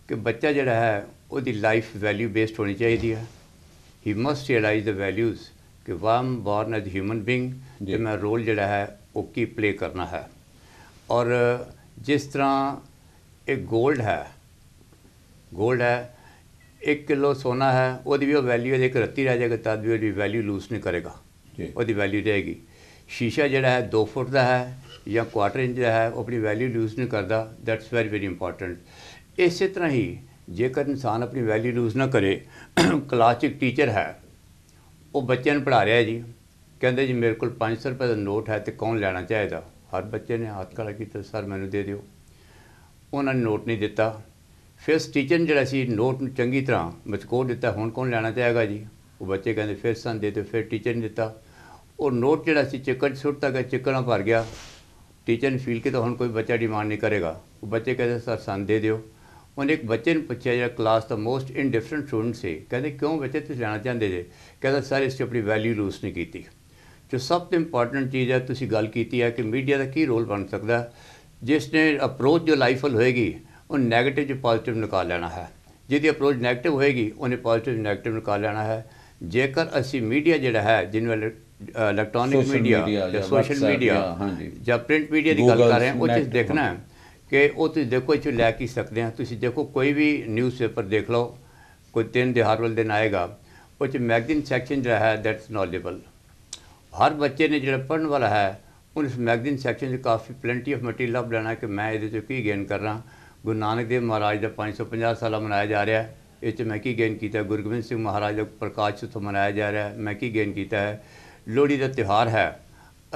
ਕਿ ਬੱਚਾ ਜਿਹੜਾ ਹੈ ਉਹਦੀ ਲਾਈਫ ਵੈਲਿਊ ਬੇਸਡ ਹੋਣੀ ਚਾਹੀਦੀ ਹੈ he must realize the values ਕਿ whom born as human being ਤੇ ਮੈਂ ਰੋਲ ਜਿਹੜਾ ਹੈ ਉਹ ਕੀ ਪਲੇ ਕਰਨਾ ਹੈ ਔਰ ਜਿਸ ਤਰ੍ਹਾਂ ਇੱਕ 골ਡ ਹੈ 골ਡ ਹੈ 1 ਕਿਲੋ ਸੋਨਾ ਹੈ ਉਹਦੀ ਵੀ ਉਹ ਵੈਲਿਊ ਜੇ ਕਰਤੀ ਰਹਿ ਜਾਏਗਾ ਤਦ ਵੀ ਉਹਦੀ ਵੈਲਿਊ ਲੂਸ ਨਹੀਂ ਕਰੇਗਾ ਉਹਦੀ ਵੈਲਿਊ ਰਹੇਗੀ ਸ਼ੀਸ਼ਾ ਜਿਹੜਾ ਹੈ 2 ਫੁੱਟ ਦਾ ਹੈ ਜਾਂ 1/4 ਇੰਚ ਦਾ ਹੈ ਉਹ ਆਪਣੀ ਵੈਲਿਊ ਲੂਸ ਨਹੀਂ ਕਰਦਾ ਦੈਟਸ ਵੈਰੀ ਵੈਰੀ ਇੰਪੋਰਟੈਂਟ ਇਸੇ ਤਰ੍ਹਾਂ ਹੀ ਜੇਕਰ ਇਨਸਾਨ ਆਪਣੀ ਵੈਲਿਊ ਯੂਜ਼ ਨਾ ਕਰੇ ਕਲਾਸਿਕ ਟੀਚਰ ਹੈ ਉਹ ਬੱਚਿਆਂ ਨੂੰ ਪੜਾ ਰਿਹਾ ਜੀ ਕਹਿੰਦੇ ਜੀ ਮੇਰੇ ਕੋਲ 500 ਰੁਪਏ ਦਾ ਨੋਟ ਹੈ ਤੇ ਕੌਣ ਲੈਣਾ ਚਾਹੇਗਾ ਹਰ ਬੱਚੇ ਨੇ ਹੱਥ ਖੜਾ ਕੀਤਾ ਸਰ ਮੈਨੂੰ ਦੇ ਦਿਓ ਉਹਨਾਂ ਨੇ ਨੋਟ ਨਹੀਂ ਦਿੱਤਾ ਫਿਰ ਟੀਚਰ ਜਿਹੜਾ ਸੀ ਨੋਟ ਨੂੰ ਚੰਗੀ ਤਰ੍ਹਾਂ ਮਚਕੋ ਦਿੱਤਾ ਹੁਣ ਕੌਣ ਲੈਣਾ ਚਾਹੇਗਾ ਜੀ ਉਹ ਬੱਚੇ ਕਹਿੰਦੇ ਫਿਰ ਸਾਨੂੰ ਦੇ ਦਿਓ ਫਿਰ ਟੀਚਰ ਨੇ ਦਿੱਤਾ ਉਹ ਨੋਟ ਜਿਹੜਾ ਸੀ ਚਿੱਕੜ ਸੁੱਟਦਾ ਗਿਆ ਚਿੱਕੜਾਂ ਭਰ ਗਿਆ ਟੀਚਰ ਨੇ ਫੀਲ ਕੀਤਾ ਹੁਣ ਕੋਈ ਬੱਚਾ ਡਿਮਾਂਡ ਨਹੀਂ ਕਰੇਗਾ ਉਹ ਬੱਚੇ ਕਹਿੰਦੇ ਸਰ ਸਾਨੂੰ ਦੇ ਦਿਓ ਉਹਨੇ ਇੱਕ ਬੱਚੇ ਨੂੰ ਪੁੱਛਿਆ ਜਿਹੜਾ ਕਲਾਸ ਦਾ ਮੋਸਟ ਇਨਡਿਫਰੈਂਟ ਸਟੂਡੈਂਟ ਸੀ ਕਹਿੰਦੇ ਕਿਉਂ ਬੱਚੇ ਤੁਸੀਂ ਲੈਣਾ ਚਾਹੁੰਦੇ ਜੇ ਕਹਿੰਦਾ ਸਰ ਇਸ 'ਚ ਆਪਣੀ ਵੈਲਿਊ ਲੂਸ ਨਹੀਂ ਕੀਤੀ ਜੋ ਸਭ ਤੋਂ ਇੰਪੋਰਟੈਂਟ ਚੀਜ਼ ਹੈ ਤੁਸੀਂ ਗੱਲ ਕੀਤੀ ਹੈ ਕਿ ਮੀਡੀਆ ਦਾ ਕੀ ਰੋਲ ਬਣ ਸਕਦਾ ਜਿਸ ਨੇ ਅਪਰੋਚ ਜੋ ਲਾਈਫਲ ਹੋਏਗੀ ਉਹ 네ਗੇਟਿਵ ਜੋ ਪੋਜ਼ਿਟਿਵ ਨਿਕਾਲ ਲੈਣਾ ਹੈ ਜਿਹਦੀ ਅਪਰੋਚ 네ਗੇਟਿਵ ਹੋਏਗੀ ਉਹਨੇ ਪੋਜ਼ਿਟਿਵ 네ਗੇਟਿਵ ਨਿਕਾਲ ਲੈਣਾ ਹੈ ਜੇਕਰ ਅਸੀਂ ਮੀਡੀਆ ਜਿਹੜਾ ਹੈ ਵੇਲੇ ਇਲੈਕਟ੍ਰੋਨਿਕ ਮੀਡੀਆ ਜਾਂ ਸੋਸ਼ਲ ਮੀਡੀਆ ਜਾਂ ਪ੍ਰਿੰਟ ਮੀਡੀਆ ਦੀ ਗੱਲ ਕਰ ਰਹੇ ਹਾਂ ਉਹ ਚੀਜ਼ ਦੇਖਣਾ ਹੈ ਕਿ ਉਹ ਤੁਸੀਂ ਦੇਖੋ ਇਹ ਲੈ ਕੀ ਸਕਦੇ ਆ ਤੁਸੀਂ ਦੇਖੋ ਕੋਈ ਵੀ ਨਿਊਜ਼ਪੇਪਰ ਦੇਖ ਲਓ ਕੋਈ ਤਿੰਨ ਦੇ ਹਰ ਦਿਨ ਆਏਗਾ ਉਹ ਚ ਮੈਗਜ਼ੀਨ ਸੈਕਸ਼ਨ ਜਿਹੜਾ ਹੈ ਦੈਟਸ ਨੋਲੇਬਲ ਹਰ ਬੱਚੇ ਨੇ ਜਿਹੜਾ ਪੜਨ ਵਾਲਾ ਹੈ ਉਸ ਮੈਗਜ਼ੀਨ ਸੈਕਸ਼ਨ 'ਚ ਕਾਫੀ ਪਲੈਂਟੀ ਆਫ ਮਟੀਰੀਅਲ ਆਪ ਲੈਣਾ ਕਿ ਮੈਂ ਇਹਦੇ 'ਚ ਕੀ ਗੇਨ ਕਰ ਰਹਾ ਗੁਰੂ ਨਾਨਕ ਦੇਵ ਮਹਾਰਾਜ ਦਾ 550 ਸਾਲਾ ਮਨਾਇਆ ਜਾ ਰਿਹਾ ਹੈ ਇਹ 'ਚ ਮੈਂ ਕੀ ਗੇਨ ਕੀਤਾ ਗੁਰਗਵਿੰਦ ਸਿੰਘ ਮਹਾਰਾਜ ਦਾ ਪ੍ਰਕਾਸ਼ ਉਤਸਵ ਮਨਾਇਆ ਜਾ ਰਿਹਾ ਹੈ ਮੈਂ ਕੀ ਗੇਨ ਕੀਤਾ ਹੈ ਲੋਹੜੀ ਦਾ ਤਿਉਹਾਰ ਹੈ